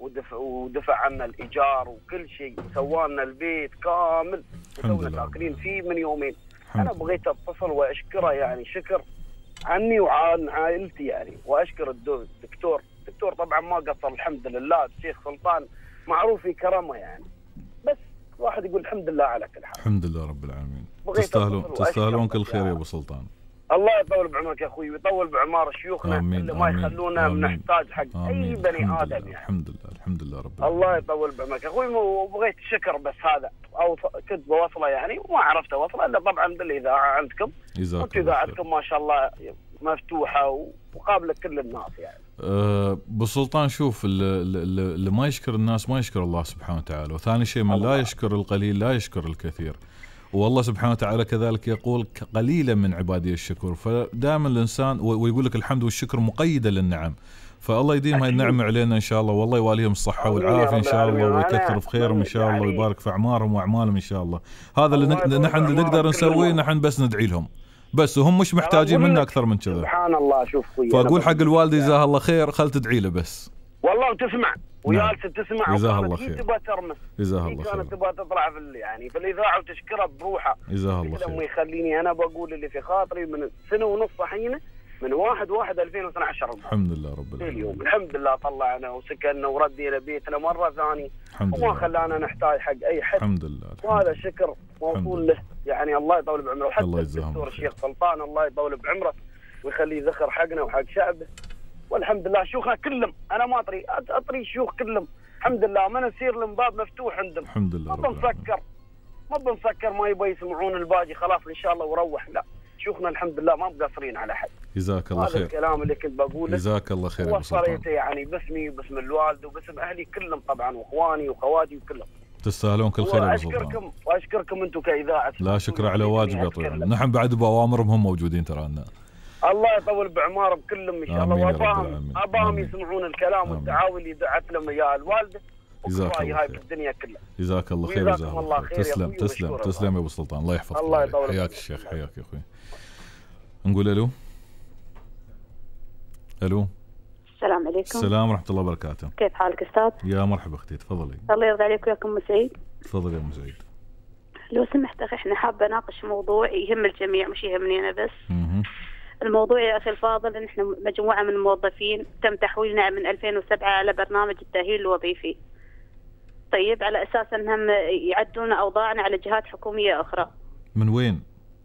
ودفع ودفع عنا الايجار وكل شيء سوالنا البيت كامل وتونا ساكنين فيه من يومين انا بغيت اتصل واشكره يعني شكر عني وعن عائلتي يعني واشكر الدكتور الدكتور طبعا ما قصر الحمد لله الشيخ سلطان معروف في كرمه يعني بس واحد يقول الحمد لله على كل حال الحمد لله رب العالمين تستاهلون تستاهلون كل خير يا يعني. ابو سلطان الله يطول بعمرك يا اخوي ويطول بعمار شيوخنا اللي ما يخلونا نحتاج حق اي بني ادم يعني الحمد لله الحمد لله رب العالمين الله يطول بعمرك اخوي وبغيت الشكر بس هذا او كنت بوصله يعني وما عرفت اوصله الا طبعا بالاذاعه عندكم جزاك الله اذاعتكم ما شاء الله مفتوحه وقابله كل الناس يعني أه سلطان شوف اللي, اللي ما يشكر الناس ما يشكر الله سبحانه وتعالى وثاني شيء من لا يشكر القليل لا يشكر الكثير والله سبحانه وتعالى كذلك يقول قليلا من عبادي الشكور فدائما الانسان ويقول لك الحمد والشكر مقيده للنعم فالله يديم هاي النعمه علينا ان شاء الله والله يواليهم الصحه والعافيه ان شاء الله ويكثر بخيرهم ان شاء الله ويبارك في اعمارهم واعمالهم ان شاء الله هذا اللي نحن اللي نقدر نسويه نحن بس ندعي لهم بس وهم مش محتاجين منا اكثر من كذا سبحان الله شوف فاقول حق الوالده جزاه الله خير خل تدعي له بس والله وتسمع وجالسه نعم. تسمع جزاها الله خير تبغى ترمس جزاها الله خير كانت تبغى تطلع في يعني في الاذاعه وتشكرها بروحها جزاها الله خير يخليني انا بقول اللي في خاطري من سنه ونص الحين من 1 1 2012 الحمد لله رب العالمين اليوم الحمد لله طلعنا وسكننا وردينا بيتنا مره ثانيه الحمد وما خلانا نحتاج حق اي حد الحمد لله وهذا شكر موصول له يعني الله يطول بعمره وحتى الدكتور الشيخ سلطان الله يطول بعمره ويخليه ذخر حقنا وحق شعبه والحمد لله شيوخنا كلهم انا ما اطري اطري الشيوخ كلهم الحمد لله ما نسير الباب مفتوح عندهم الحمد لله ما بنسكر ما بنسكر ما يبغى يسمعون الباجي خلاص ان شاء الله وروح لا شيوخنا الحمد لله ما مقصرين على حد جزاك الله خير هذا الكلام اللي كنت بقوله جزاك الله خير وصريته يعني باسمي وباسم الوالد وباسم اهلي كلهم طبعا واخواني وخواتي وكلهم تستاهلون كل خير واشكركم واشكركم انتم كاذاعه لا شكر على واجب يا طويل نحن بعد باوامرهم هم موجودين ترى لنا. الله يطول بعمارهم كلهم ان شاء الله واباهم اباهم يسمعون الكلام والدعاوي اللي دعت لهم اياها الوالده جزاك الله هاي في الدنيا كلها جزاك الله خير جزاك الله خير تسلم تسلم تسلم يا ابو سلطان الله يحفظك الله يطول حياك الشيخ حياك يا اخوي نقول الو الو السلام عليكم السلام ورحمه الله وبركاته كيف حالك استاذ يا مرحبا اختي تفضلي الله يرضى عليك وياكم ام سعيد تفضلي يا ام سعيد لو سمحت اخي احنا حابه اناقش موضوع يهم الجميع مش يهمني انا بس مه. الموضوع يا اخي الفاضل ان احنا مجموعه من الموظفين تم تحويلنا من 2007 على برنامج التاهيل الوظيفي طيب على اساس انهم يعدون اوضاعنا على جهات حكوميه اخرى من وين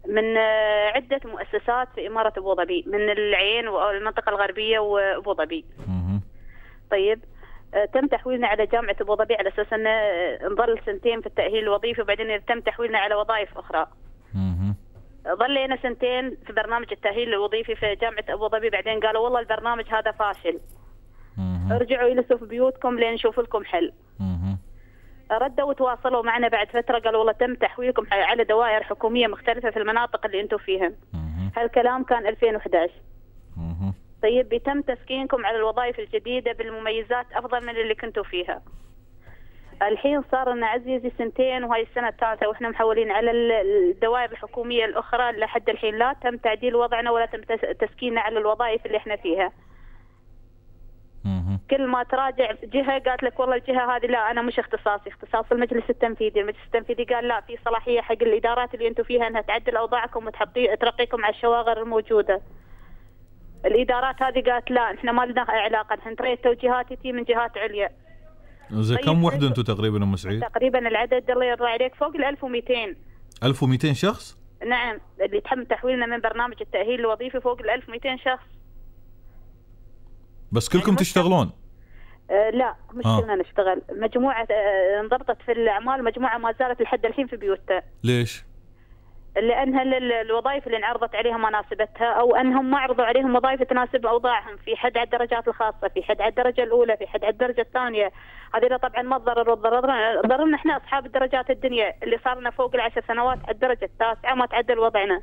من آه، عدة مؤسسات في إمارة أبو ظبي من العين والمنطقة الغربية وأبو ظبي طيب آه، تم تحويلنا على جامعة أبو ظبي على أساس أن آه، نظل سنتين في التأهيل الوظيفي وبعدين تم تحويلنا على وظائف أخرى ظلينا سنتين في برنامج التأهيل الوظيفي في جامعة أبو ظبي بعدين قالوا والله البرنامج هذا فاشل ارجعوا إلى في بيوتكم لين نشوف لكم حل ردوا وتواصلوا معنا بعد فتره قالوا والله تم تحويلكم على دوائر حكوميه مختلفه في المناطق اللي انتم فيها. هالكلام كان 2011. طيب بيتم تسكينكم على الوظائف الجديده بالمميزات افضل من اللي كنتوا فيها. الحين صار لنا عزيزي سنتين وهاي السنه الثالثه واحنا محولين على الدوائر الحكوميه الاخرى لحد الحين لا تم تعديل وضعنا ولا تم تسكيننا على الوظائف اللي احنا فيها. كل ما تراجع جهه قالت لك والله الجهه هذه لا انا مش اختصاصي اختصاص المجلس التنفيذي، المجلس التنفيذي قال لا في صلاحيه حق الادارات اللي انتم فيها انها تعدل اوضاعكم وترقيكم على الشواغر الموجوده. الادارات هذه قالت لا احنا ما لنا علاقه احنا ترى التوجيهات تي من جهات عليا. زين طيب، كم وحده طيب. انتم تقريبا ام سعيد؟ تقريبا العدد الله يرضى عليك فوق ال 1200 1200 شخص؟ نعم اللي تم تحويلنا من برنامج التاهيل الوظيفي فوق ال 1200 شخص. بس كلكم يعني تشتغلون آه، لا مش آه. كلنا نشتغل مجموعة آه، انضبطت في الأعمال مجموعة ما زالت لحد الحين في بيوتها ليش؟ لأنها الوظائف اللي انعرضت عليها مناسبتها أو أنهم ما عرضوا عليهم وظائف تناسب أوضاعهم في حد على الدرجات الخاصة في حد على الدرجة الأولى في حد على الدرجة الثانية هذول طبعا ما تضرروا ضررنا ضررنا احنا أصحاب الدرجات الدنيا اللي صار لنا فوق العشر سنوات على الدرجة التاسعة ما تعدل وضعنا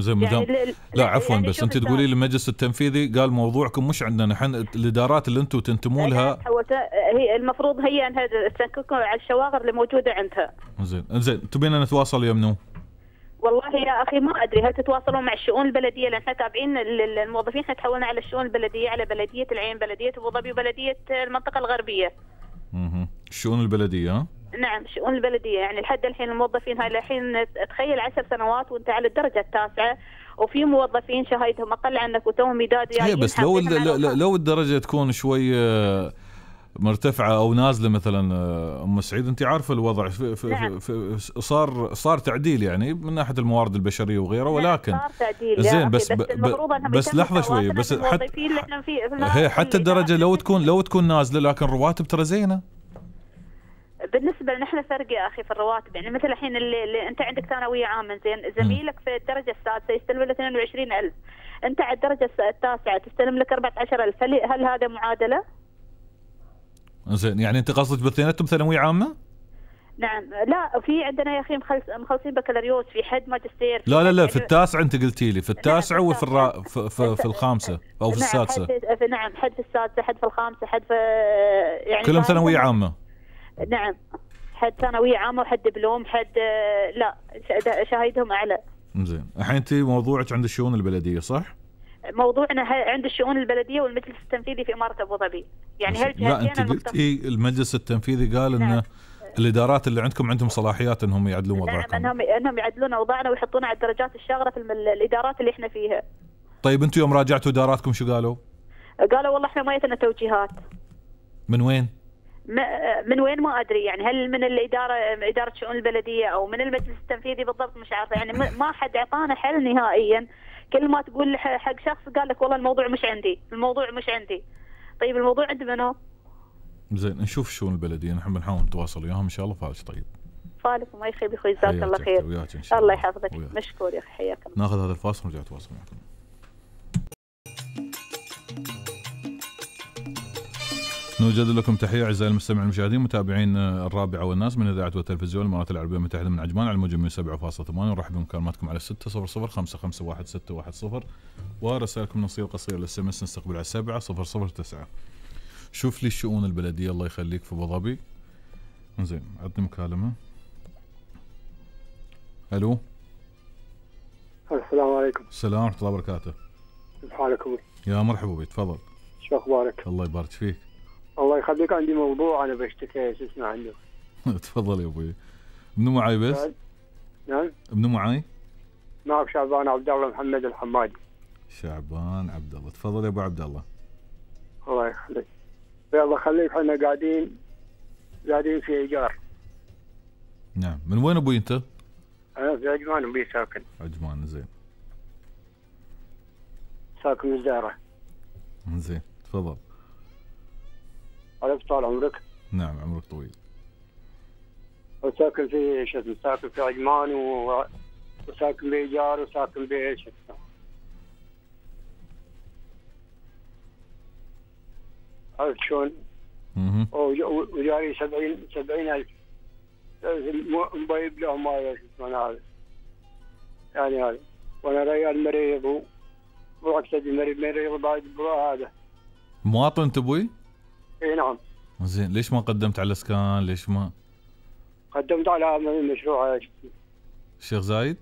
زين مدام يعني لا يعني عفوا يعني بس انت تقولي للمجلس التنفيذي قال موضوعكم مش عندنا نحن الادارات اللي انتم تنتموا لها هي المفروض هي انها تستنكركم على الشواغر اللي موجوده عندها زين زين تبينا نتواصل ويا منو؟ والله يا اخي ما ادري هل تتواصلون مع الشؤون البلديه لان احنا تابعين الموظفين احنا تحولنا على الشؤون البلديه على بلديه العين بلديه ابو ظبي وبلديه المنطقه الغربيه. اها الشؤون البلديه ها؟ نعم شؤون البلديه يعني لحد الحين الموظفين هاي الحين تخيل عشر سنوات وانت على الدرجه التاسعه وفي موظفين شهادتهم اقل عنك وتوهم يداد يعني بس لو لو الدرجه تكون شوي آه، مرتفعه او نازله مثلا آه، ام سعيد انت عارفه الوضع في في نعم. في صار صار تعديل يعني من ناحيه الموارد البشريه وغيره نعم، ولكن صار تعديل زين بس بس, بس لحظه شوي بس حتى حتى الدرجه لو تكون لو تكون نازله لكن الرواتب ترى زينه بالنسبه احنا فرق يا اخي في الرواتب يعني مثل الحين اللي, اللي انت عندك ثانويه عامه زين زميلك في الدرجه السادسه يستلم له 22000 انت على الدرجه التاسعه تستلم لك 14000 هل هل هذا معادله؟ زين يعني انت قصدك بثينتهم ثانويه عامه؟ نعم لا في عندنا يا اخي مخلص مخلصين بكالوريوس في حد ماجستير لا لا لا في التاسع انت قلتي لي في التاسع نعم وفي الرا... في, في, في الخامسه او في نعم، السادسه نعم حد في السادسه حد في الخامسه حد في يعني كلهم ثانويه عامه نعم حد ثانويه عامه وحد دبلوم حد آه، لا شهايدهم اعلى زين الحين انت موضوعك عند الشؤون البلديه صح؟ موضوعنا عند الشؤون البلديه والمجلس التنفيذي في اماره ابو ظبي يعني هل لا انت قلتي إيه، المجلس التنفيذي قال نعم. انه الادارات اللي عندكم عندهم صلاحيات انهم يعدلون نعم، وضعكم نعم انهم انهم يعدلون اوضاعنا ويحطونا على الدرجات الشاغره في الادارات اللي احنا فيها طيب انتم يوم راجعتوا اداراتكم شو قالوا؟ قالوا والله احنا ما يتنا توجيهات من وين؟ من وين ما ادري يعني هل من الاداره اداره شؤون البلديه او من المجلس التنفيذي بالضبط مش عارفه يعني ما حد اعطانا حل نهائيا كل ما تقول حق شخص قال لك والله الموضوع مش عندي الموضوع مش عندي طيب الموضوع عند منو زين نشوف شؤون البلديه نحن بنحاول نتواصل وياهم ان شاء الله فالش طيب فالك وما يخيب اخوي جزاك الله خير الله يحفظك مشكور يا اخي حياك الله ناخذ هذا الفاصل ونرجع نتواصل معكم نوجد لكم تحية أعزائي المستمعين المشاهدين متابعين الرابعة والناس من إذاعة والتلفزيون الإمارات العربية المتحدة من عجمان على الموجب 107.8 ونرحب بمكالماتكم على 600551610 ورسائلكم نصير قصير للاس ام اس نستقبل على 7009 شوف لي الشؤون البلدية الله يخليك في أبو ظبي زين عطني مكالمة ألو السلام عليكم السلام ورحمة الله وبركاته كيف حالكم يا مرحبا بي تفضل شو أخبارك الله يبارك فيك الله يخليك عندي موضوع انا بشتكي اسمه عنه تفضل يا ابوي منو معاي بس؟ نعم منو نعم. معاي؟ معك نعم، شعبان عبد الله محمد الحمادي شعبان عبد الله تفضل يا ابو عبد الله الله يخليك يلا خليك احنا قاعدين قاعدين في ايجار نعم من وين ابوي انت؟ انا في عجمان ابوي ساكن عجمان زين ساكن الزهره زين تفضل عليك طال عمرك نعم عمرك طويل وساكن في شو اسمه ساكن في عجمان و... وساكن بإيجار وساكن بشو اسمه عرفت شلون؟ وجاري 70 70 الف مبيب لهم هذا شو اسمه هذا يعني هذا وانا ريال مريض وعكس مريض مريض بعد هذا مواطن تبوي؟ اي نعم زين ليش ما قدمت على اسكان ليش ما قدمت على مشروع الشيخ زايد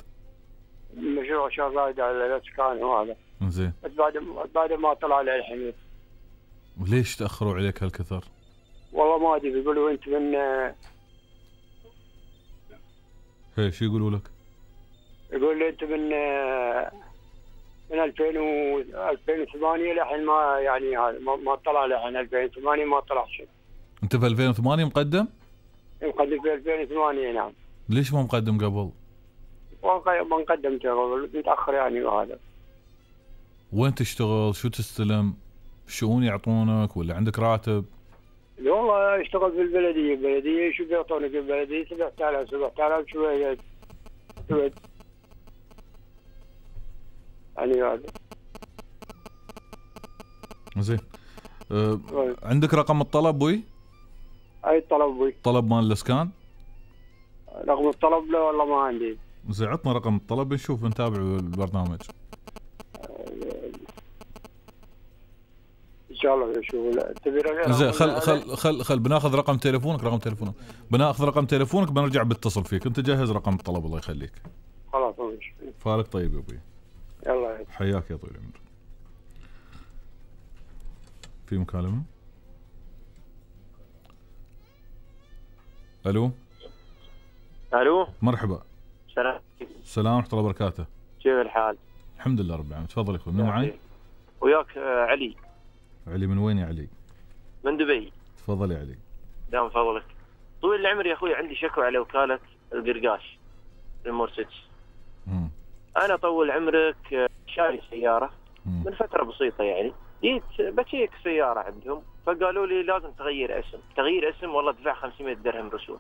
مشروع الشيخ زايد على الاسكان وهذا زين بعد بعد ما طلع لي الحين وليش تاخروا عليك هالكثر؟ والله ما ادري يقولوا انت من هي شو يقولوا لك؟ يقول انت من 2008 لحين ما يعني هذا ما طلع لحين 2008 ما طلع شيء انت في 2008 مقدم؟ مقدم في 2008 نعم ليش ما مقدم قبل؟ ما قدمت قبل متاخر يعني وهذا وين تشتغل؟ شو تستلم؟ شؤون يعطونك ولا عندك راتب؟ والله اشتغل في البلديه، البلديه شو بيعطونك البلديه 7000 7000 شويه ايوه زين أه طيب. عندك رقم الطلب بوي؟ اي طلب بوي طلب مال الاسكان؟ رقم الطلب لا والله ما عندي زين عطنا رقم الطلب نشوف نتابع البرنامج ان شاء الله زين خل خل خل خل بناخذ رقم تليفونك رقم تليفونك بناخذ رقم تليفونك بنرجع بتصل فيك انت جهز رقم الطلب الله يخليك خلاص فارق طيب يا ابوي الله حياك يا طويل العمر في مكالمة الو الو مرحبا سلام سلام السلام ورحمة الله وبركاته كيف الحال؟ الحمد لله رب العالمين تفضل يا اخوي من نعم. معي؟ وياك آه، علي علي من وين يا علي؟ من دبي تفضل يا علي دام فضلك طويل العمر يا اخوي عندي شكوى على وكالة القرقاش المرسيدس انا طول عمرك آه، شاري سياره من فتره بسيطه يعني جيت بشيك سياره عندهم فقالوا لي لازم تغير اسم تغيير اسم والله ادفع 500 درهم رسوم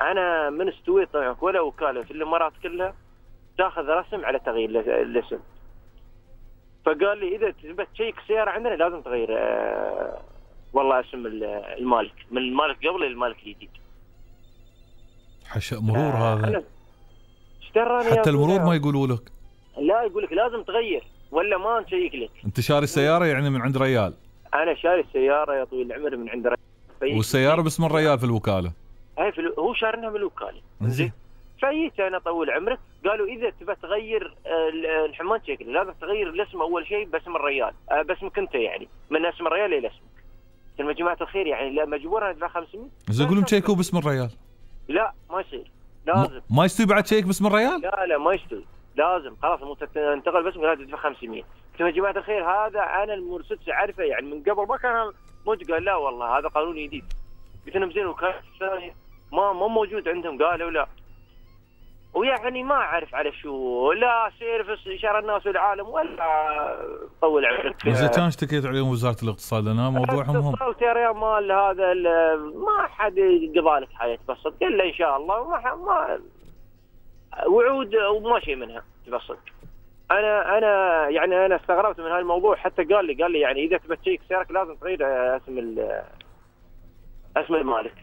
انا من استويت طبعا ولا وكاله في الامارات كلها تاخذ رسم على تغيير الاسم فقال لي اذا تبى تشيك سياره عندنا لازم تغير أه والله اسم المالك من المالك قبل للمالك الجديد حشاء مرور آه هذا دراني حتى المرور ما يقولوا لك لا يقول لك لازم تغير ولا ما نشيك لك انت شاري السياره يعني من عند ريال انا شاري السياره يا طويل العمر من عند ريال والسياره باسم الريال في الوكاله اي في ال... هو شارنها من الوكاله زين فجيت انا طول عمرك قالوا اذا تبى تغير آه، آه، الحمان شكله لازم تغير الاسم اول شيء باسم الريال آه، باسمك انت يعني من اسم الريال الى اسمك يا جماعه الخير يعني لا مجبور ادفع 500 زين لهم شيكوا باسم الريال لا ما يصير لازم ما يستوي بعد شيك باسم الريال؟ لا لا ما يستوي لازم خلاص انتقل باسم الريال تدفع 500 قلت يا جماعه الخير هذا انا المرسيدس اعرفه يعني من قبل ما كان موجود قال لا والله هذا قانون جديد قلت لهم زين وكان الثانيه ما ما موجود عندهم قالوا لا ويعني ما اعرف على شو لا سيرفس اشاره الناس والعالم ولا طول عمرك زين كان اشتكيت عليهم وزاره الاقتصاد انا موضوعهم هم ترى يا هذا ما حد قضى لك حياه بسط قل له ان شاء الله ما, ما وعود وما شيء منها تبسط انا انا يعني انا استغربت من هالموضوع حتى قال لي قال لي يعني اذا تبي تشيك سيارك لازم تغير اسم اسم المالك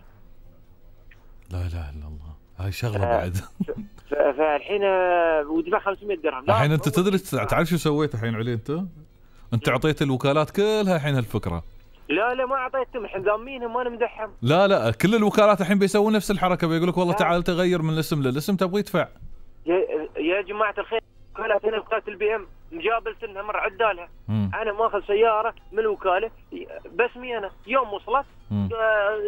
لا اله الا الله هاي شغله بعد آه. فالحين آه، ودفع 500 درهم الحين انت تدري تعرف شو سويت الحين علي انت؟ انت اعطيت الوكالات كلها الحين هالفكره لا لا ما اعطيتهم احنا ضامينهم ما مدحهم لا لا كل الوكالات الحين بيسوون نفس الحركه بيقول لك والله تعال تغير من الاسم للاسم تبغى يدفع يا جماعه الخير وكالات هنا وكاله البي ام مجابلت لها مر عدالها مم. انا ماخذ سياره من الوكاله باسمي انا يوم وصلت آه،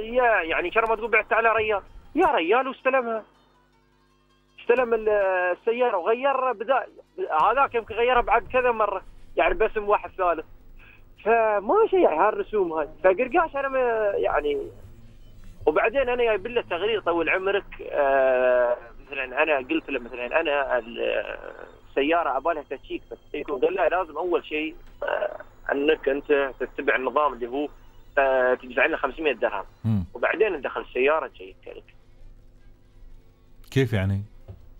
يا يعني شر ما تقول بعت على ريال يا ريال واستلمها استلم السياره وغير بدا هذاك يمكن غيرها بعد كذا مره يعني باسم واحد ثالث فما شيء يعني هالرسوم هاي فقرقاش انا يعني وبعدين انا جايب له تغرير طول عمرك آه مثلا انا قلت له مثلا انا السياره عبالها تشيك بس يكون قال لا لازم اول شيء آه انك انت تتبع النظام اللي هو آه تدفع لنا 500 درهم وبعدين ندخل السياره تشيك لك كيف يعني؟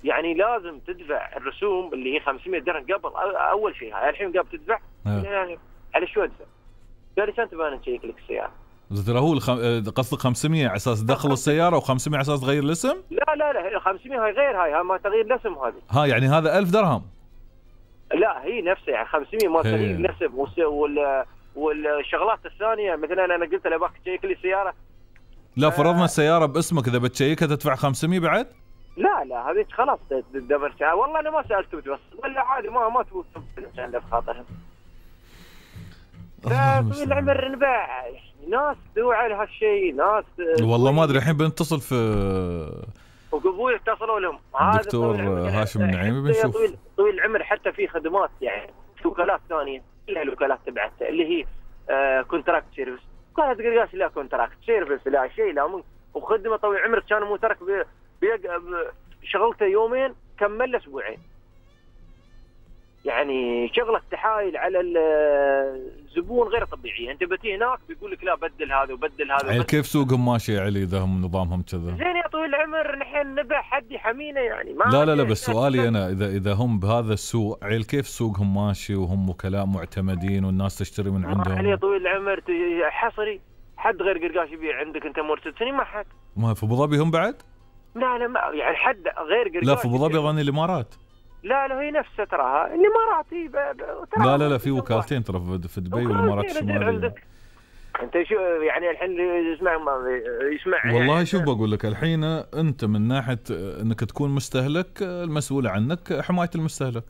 يعني لازم تدفع الرسوم اللي هي 500 درهم قبل اول شيء هاي الحين قبل تدفع آه. يعني على شو ادفع؟ قال لي انت ما اشيك لك السياره ترى هو الخم... قصدك 500 على اساس دخل السياره و500 على اساس تغير الاسم؟ لا لا لا 500 هاي غير هاي, هاي ما تغيير الاسم هذه ها يعني هذا 1000 درهم لا هي نفسها يعني 500 ما تغيير الاسم وال... والشغلات الثانيه مثلا انا قلت له باك تشيك لي سياره لا فرضنا آه. السياره باسمك اذا بتشيكها تدفع 500 بعد؟ لا لا هذيك خلاص دبرتها والله انا ما سالت بس ولا عادي ما ما تبوس عشان لا بخاطرهم فطويل العمر نباع ناس توعى هالشيء ناس والله ما ادري الحين بنتصل في وقبول اتصلوا لهم دكتور هاشم النعيمي بنشوف طويل, طويل العمر حتى في خدمات يعني في وكالات ثانيه كلها الوكالات تبعتها اللي هي كونتراكت سيرفيس وكالات قرقاش لا كونتراكت سيرفيس لا شيء لا وخدمه طويل العمر كانوا مو ترك شغلته يومين كمل اسبوعين يعني شغله تحايل على الزبون غير طبيعيه انت بتي يعني هناك بيقول لك لا بدل هذا وبدل هذا يعني كيف سوقهم ماشي علي اذا هم نظامهم كذا زين يا طويل العمر نحن نبع حد يحمينا يعني ما لا لا لا بس سؤالي انا اذا اذا هم بهذا السوق عيل كيف سوقهم ماشي وهم وكلاء معتمدين والناس تشتري من عندهم علي طويل العمر حصري حد غير قرقاش يبيع عندك انت مرتد ما حد ما في ابو ظبي هم بعد؟ لا لا ما يعني حد غير قريب لا في ابو ظبي اظن الامارات لا لا هي نفسها تراها الامارات هي لا لا لا في وكالتين ترى في دبي والامارات الشماليه انت شو يعني الحين يسمع يسمع يعني. والله يعني شوف بقول لك الحين انت من ناحيه انك تكون مستهلك المسؤول عنك حمايه المستهلك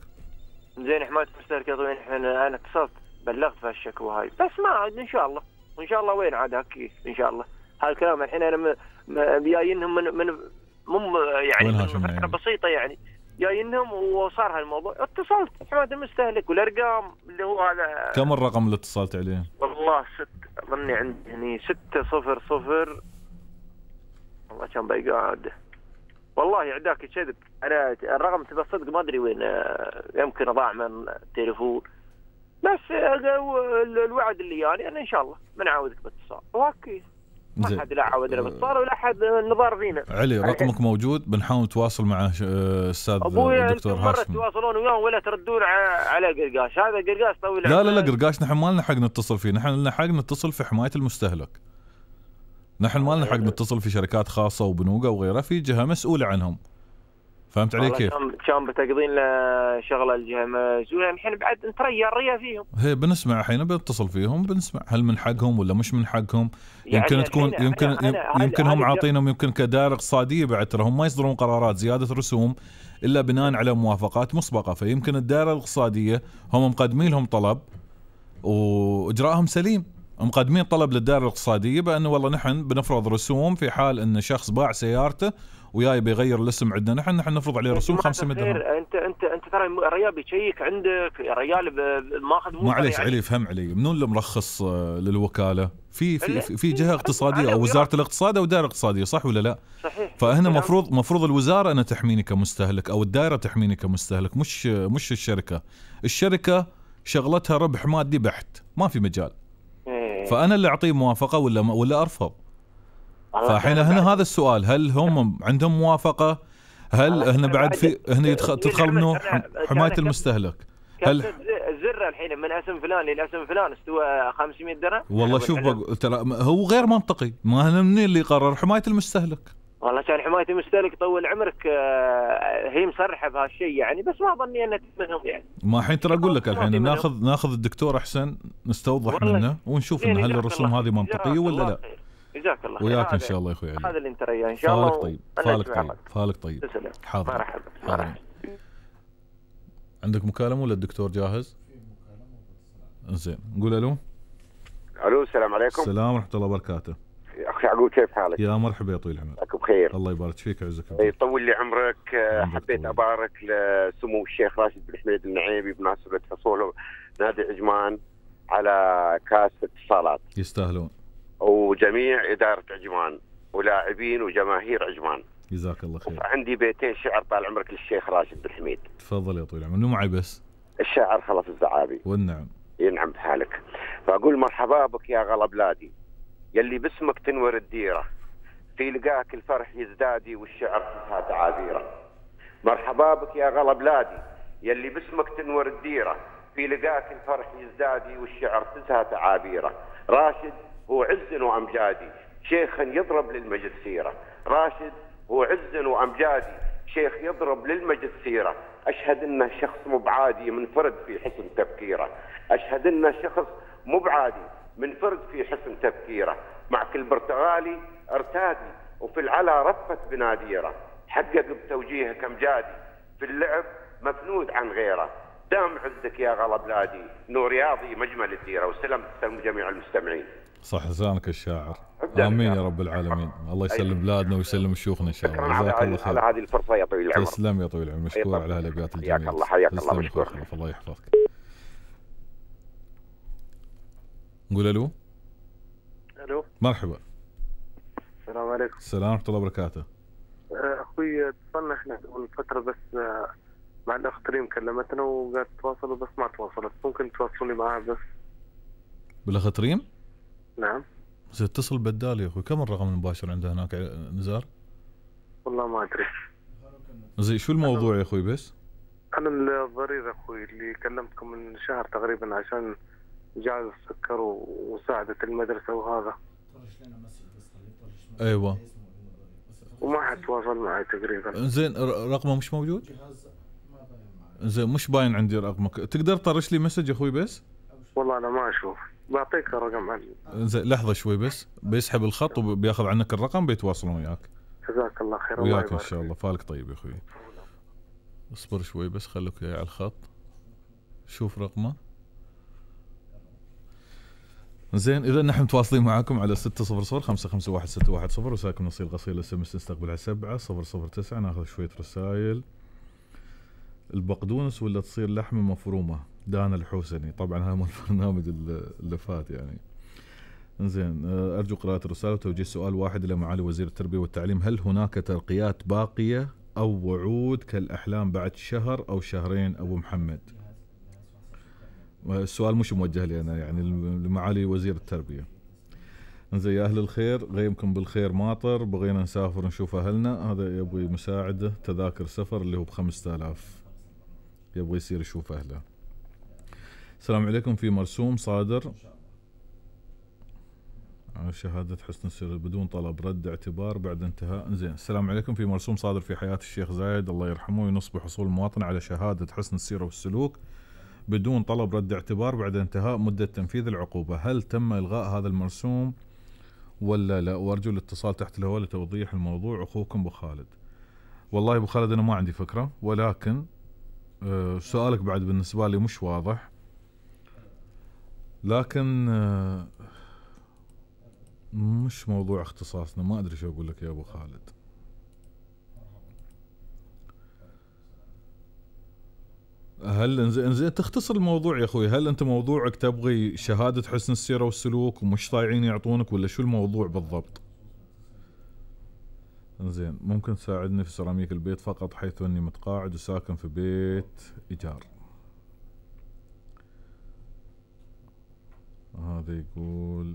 زين حمايه المستهلك يا طويل انا اتصلت بلغت في الشكوى هاي بس ما عاد ان شاء الله وان شاء الله وين عاد هكي ان شاء الله هالكلام الحين انا جايينهم من من مو يعني فتره بسيطه يعني جايينهم وصار هالموضوع اتصلت حماية المستهلك والارقام اللي هو هذا كم الرقم اللي اتصلت عليه؟ والله ست اظني عندي هني 600 والله كان بيقعد والله عداك كذب انا الرقم تبى الصدق ما ادري وين آه، يمكن ضاع من التليفون بس آه، الوعد اللي جاني يعني انا ان شاء الله بنعاودك باتصال اوكي ما حد لا عود له آه. ولا حد نظار فينا علي رقمك موجود بنحاول نتواصل مع آه، استاذ يعني الدكتور هاشم مره تواصلون وياهم ولا تردون على قرقاش هذا قرقاش طويل لا لا لا قرقاش نحن ما لنا حق نتصل فيه نحن لنا حق نتصل في حمايه المستهلك نحن ما لنا حق نتصل في شركات خاصه وبنوقه وغيرها في جهه مسؤوله عنهم فهمت علي كيف؟ كان بتقضين شغله الجهه مسؤوله يعني، الحين بعد نتريا الريا فيهم هي بنسمع الحين بنتصل فيهم بنسمع هل من حقهم ولا مش من حقهم يعني يمكن يعني تكون يمكن أنا أنا يمكن هم عاطينهم يمكن كدائره اقتصاديه بعد ترى هم ما يصدرون قرارات زياده رسوم الا بناء على موافقات مسبقه فيمكن الدائره الاقتصاديه هم مقدمين لهم طلب واجراءهم سليم مقدمين طلب للدائره الاقتصاديه بانه والله نحن بنفرض رسوم في حال ان شخص باع سيارته وياي بيغير الاسم عندنا نحن نحن نفرض عليه رسوم 500 درهم انت انت انت ترى الريال بيشيك عندك ريال ماخذ معليش يعني. علي فهم علي منو اللي مرخص آه، للوكاله؟ في في في جهه اقتصاديه او وزاره الاقتصاد او دائره اقتصاديه صح ولا لا؟ صحيح فهنا مفروض مفروض الوزاره انا تحميني كمستهلك او الدائره تحميني كمستهلك مش مش الشركه. الشركه شغلتها ربح مادي بحت ما في مجال. إيه. فانا اللي اعطيه موافقه ولا ولا ارفض. فالحين هنا هذا السؤال هل هم عندهم موافقه؟ هل هنا بعد في هنا يدخل تدخل منه حمايه المستهلك؟ هل الزر الحين من اسم فلان الى اسم فلان استوى 500 درهم والله شوف ترى هو غير منطقي ما هنا من اللي قرر حمايه المستهلك والله كان حمايه المستهلك طول عمرك آه، هي مصرحه بهالشيء يعني بس ما ظني انها تمنهم يعني ما الحين ترى اقول لك الحين ناخذ ناخذ الدكتور احسن نستوضح منه ونشوف إن إيه، هل الرسوم هذه منطقيه ولا لا خير. جزاك الله خير وياك ان شاء الله يا اخوي علي هذا اللي انت رياه ان شاء الله فالك طيب فالك طيب فالك طيب تسلم حاضر مرحبا عندك مكالمه ولا الدكتور جاهز؟ زين نقول الو الو السلام عليكم السلام ورحمه الله وبركاته اخ يعقوب كيف حالك؟ يا مرحبا يا طويل العمر عساك بخير الله يبارك فيك ويعزك يطول إيه، لي عمرك حبيت ابارك لسمو الشيخ راشد بن حميد النعيبي بمناسبه حصوله نادي عجمان على كاس اتصالات يستاهلون وجميع اداره عجمان ولاعبين وجماهير عجمان جزاك الله خير عندي بيتين شعر طال عمرك للشيخ راشد بن حميد تفضل يا طويل العمر معي بس الشاعر خلص الزعابي والنعم ينعم إيه، بحالك فاقول مرحبا بك يا غلا بلادي يلي باسمك تنور الديره في لقاك الفرح يزدادي والشعر فيها تعابيره مرحبا بك يا غلا بلادي يلي باسمك تنور الديره في لقاك الفرح يزدادي والشعر تزهى تعابيره راشد هو عز وأمجادي شيخا يضرب للمجسيرة راشد هو عز وأمجادي شيخ يضرب للمجسيرة أشهد أنه شخص مبعادي منفرد في حسن تفكيره أشهد أنه شخص مبعادي منفرد في حسن تفكيره مع كل برتغالي ارتادي وفي العلا رفت بناديره حقق بتوجيهك كمجادي في اللعب مفنود عن غيره دام عزك يا غلا بلادي نور رياضي مجمل الديره وسلام تسلموا جميع المستمعين صح لسانك الشاعر امين يا رب العالمين الله يسلم بلادنا ويسلم شيوخنا ان شاء الله جزاك الله خير على هذه الفرصه يا طويل العمر تسلم يا طويل العمر مشكور على هالابيات الجميله حياك الله حياك الله مشكور الله يحفظك نقول الو الو مرحبا السلام عليكم السلام ورحمه الله وبركاته آه، اخوي اتصلنا احنا قبل فتره بس آه، مع الاخ كريم كلمتنا وقالت تواصلوا بس ما تواصلت ممكن تواصلوني معها بس بالاخ ريم؟ نعم سيتصل بدال يا اخوي كم الرقم المباشر عنده هناك نزار؟ والله ما ادري زين شو الموضوع يا اخوي بس؟ انا الضرير اخوي اللي كلمتكم من شهر تقريبا عشان جاز السكر ومساعدة المدرسة وهذا ايوه وما حد تواصل معي تقريبا زين رقمه مش موجود؟ زين مش باين عندي رقمك تقدر تطرش لي مسج اخوي بس؟ والله انا ما اشوف بعطيك الرقم عني زين لحظه شوي بس بيسحب الخط وبياخذ عنك الرقم بيتواصلون وياك جزاك الله خير وياك ان شاء الله فالك طيب يا اخوي اصبر شوي بس خلوك على الخط شوف رقمه زين اذا نحن متواصلين معاكم على 600 551 610 وساكم نصيل غسيل اس ام اس نستقبل على 7 009 ناخذ شويه رسائل البقدونس ولا تصير لحمه مفرومه دانا الحوسني طبعا هذا مو البرنامج اللي فات يعني زين آه، ارجو قراءة الرسالة وتوجيه سؤال واحد الى معالي وزير التربية والتعليم هل هناك ترقيات باقية او وعود كالاحلام بعد شهر او شهرين ابو محمد؟ آه، السؤال مش موجه لي انا يعني لمعالي وزير التربيه. زين يا اهل الخير غيمكم بالخير ماطر بغينا نسافر نشوف اهلنا هذا يبغي مساعده تذاكر سفر اللي هو ب 5000 يبغى يصير يشوف اهله. السلام عليكم في مرسوم صادر آه، شهادة حسن السيرة بدون طلب رد اعتبار بعد انتهاء زين السلام عليكم في مرسوم صادر في حياة الشيخ زايد الله يرحمه ينص بحصول المواطن على شهادة حسن السيرة والسلوك بدون طلب رد اعتبار بعد انتهاء مدة تنفيذ العقوبة هل تم إلغاء هذا المرسوم ولا لا وأرجو الاتصال تحت الهواء لتوضيح الموضوع أخوكم أبو خالد والله أبو خالد أنا ما عندي فكرة ولكن آه، سؤالك بعد بالنسبة لي مش واضح لكن آه، مش موضوع اختصاصنا ما ادري شو اقول لك يا ابو خالد هل انزين انزين تختصر الموضوع يا اخوي هل انت موضوعك تبغي شهاده حسن السيره والسلوك ومش طايعين يعطونك ولا شو الموضوع بالضبط انزين ممكن تساعدني في سيراميك البيت فقط حيث اني متقاعد وساكن في بيت ايجار هذا يقول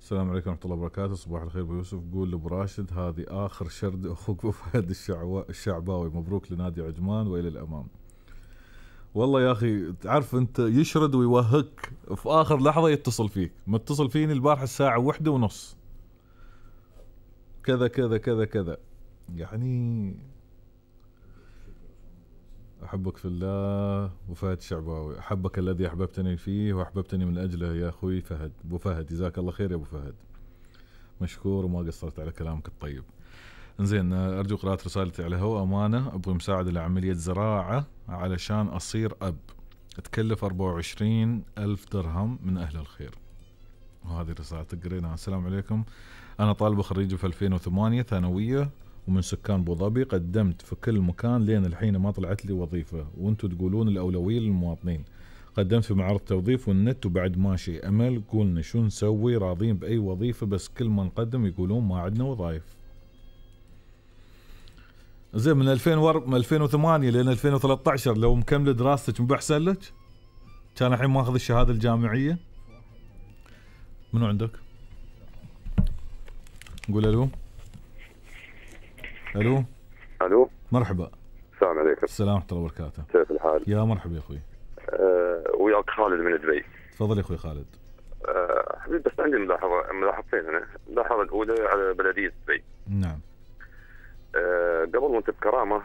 السلام عليكم ورحمة الله وبركاته صباح الخير أبو يوسف قول لأبو راشد هذه آخر شرد أخوك أبو فهد الشعباوي مبروك لنادي عجمان وإلى الأمام والله يا اخي تعرف انت يشرد ويوهقك في اخر لحظه يتصل فيك متصل فيني البارحه الساعه واحدة ونص كذا كذا كذا كذا يعني أحبك في الله وفهد الشعباوي أحبك الذي أحببتني فيه وأحببتني من أجله يا أخوي فهد أبو فهد جزاك الله خير يا أبو فهد مشكور وما قصرت على كلامك الطيب زين أرجو قراءة رسالتي على هو أمانة أبغي مساعدة لعملية زراعة علشان أصير أب تكلف 24 ألف درهم من أهل الخير وهذه رسالة قريناها السلام عليكم أنا طالب خريج في 2008 ثانوية ومن سكان ابو ظبي قدمت في كل مكان لين الحين ما طلعت لي وظيفه وانتم تقولون الاولويه للمواطنين قدمت في معرض توظيف والنت وبعد ماشي امل قلنا شو نسوي راضين باي وظيفه بس كل ما نقدم يقولون ما عندنا وظايف زين من 2000 و... 2008 لين 2013 لو مكمل دراستك مو بحسن لك كان الحين ماخذ الشهاده الجامعيه منو عندك؟ قول الو الو الو مرحبا السلام عليكم السلام ورحمه الله وبركاته كيف الحال؟ يا مرحبا يا اخوي أه وياك خالد من دبي تفضل يا اخوي خالد أه حبيبي بس عندي ملاحظه ملاحظتين انا الملاحظه الاولى على بلديه دبي نعم أه قبل وانت بكرامه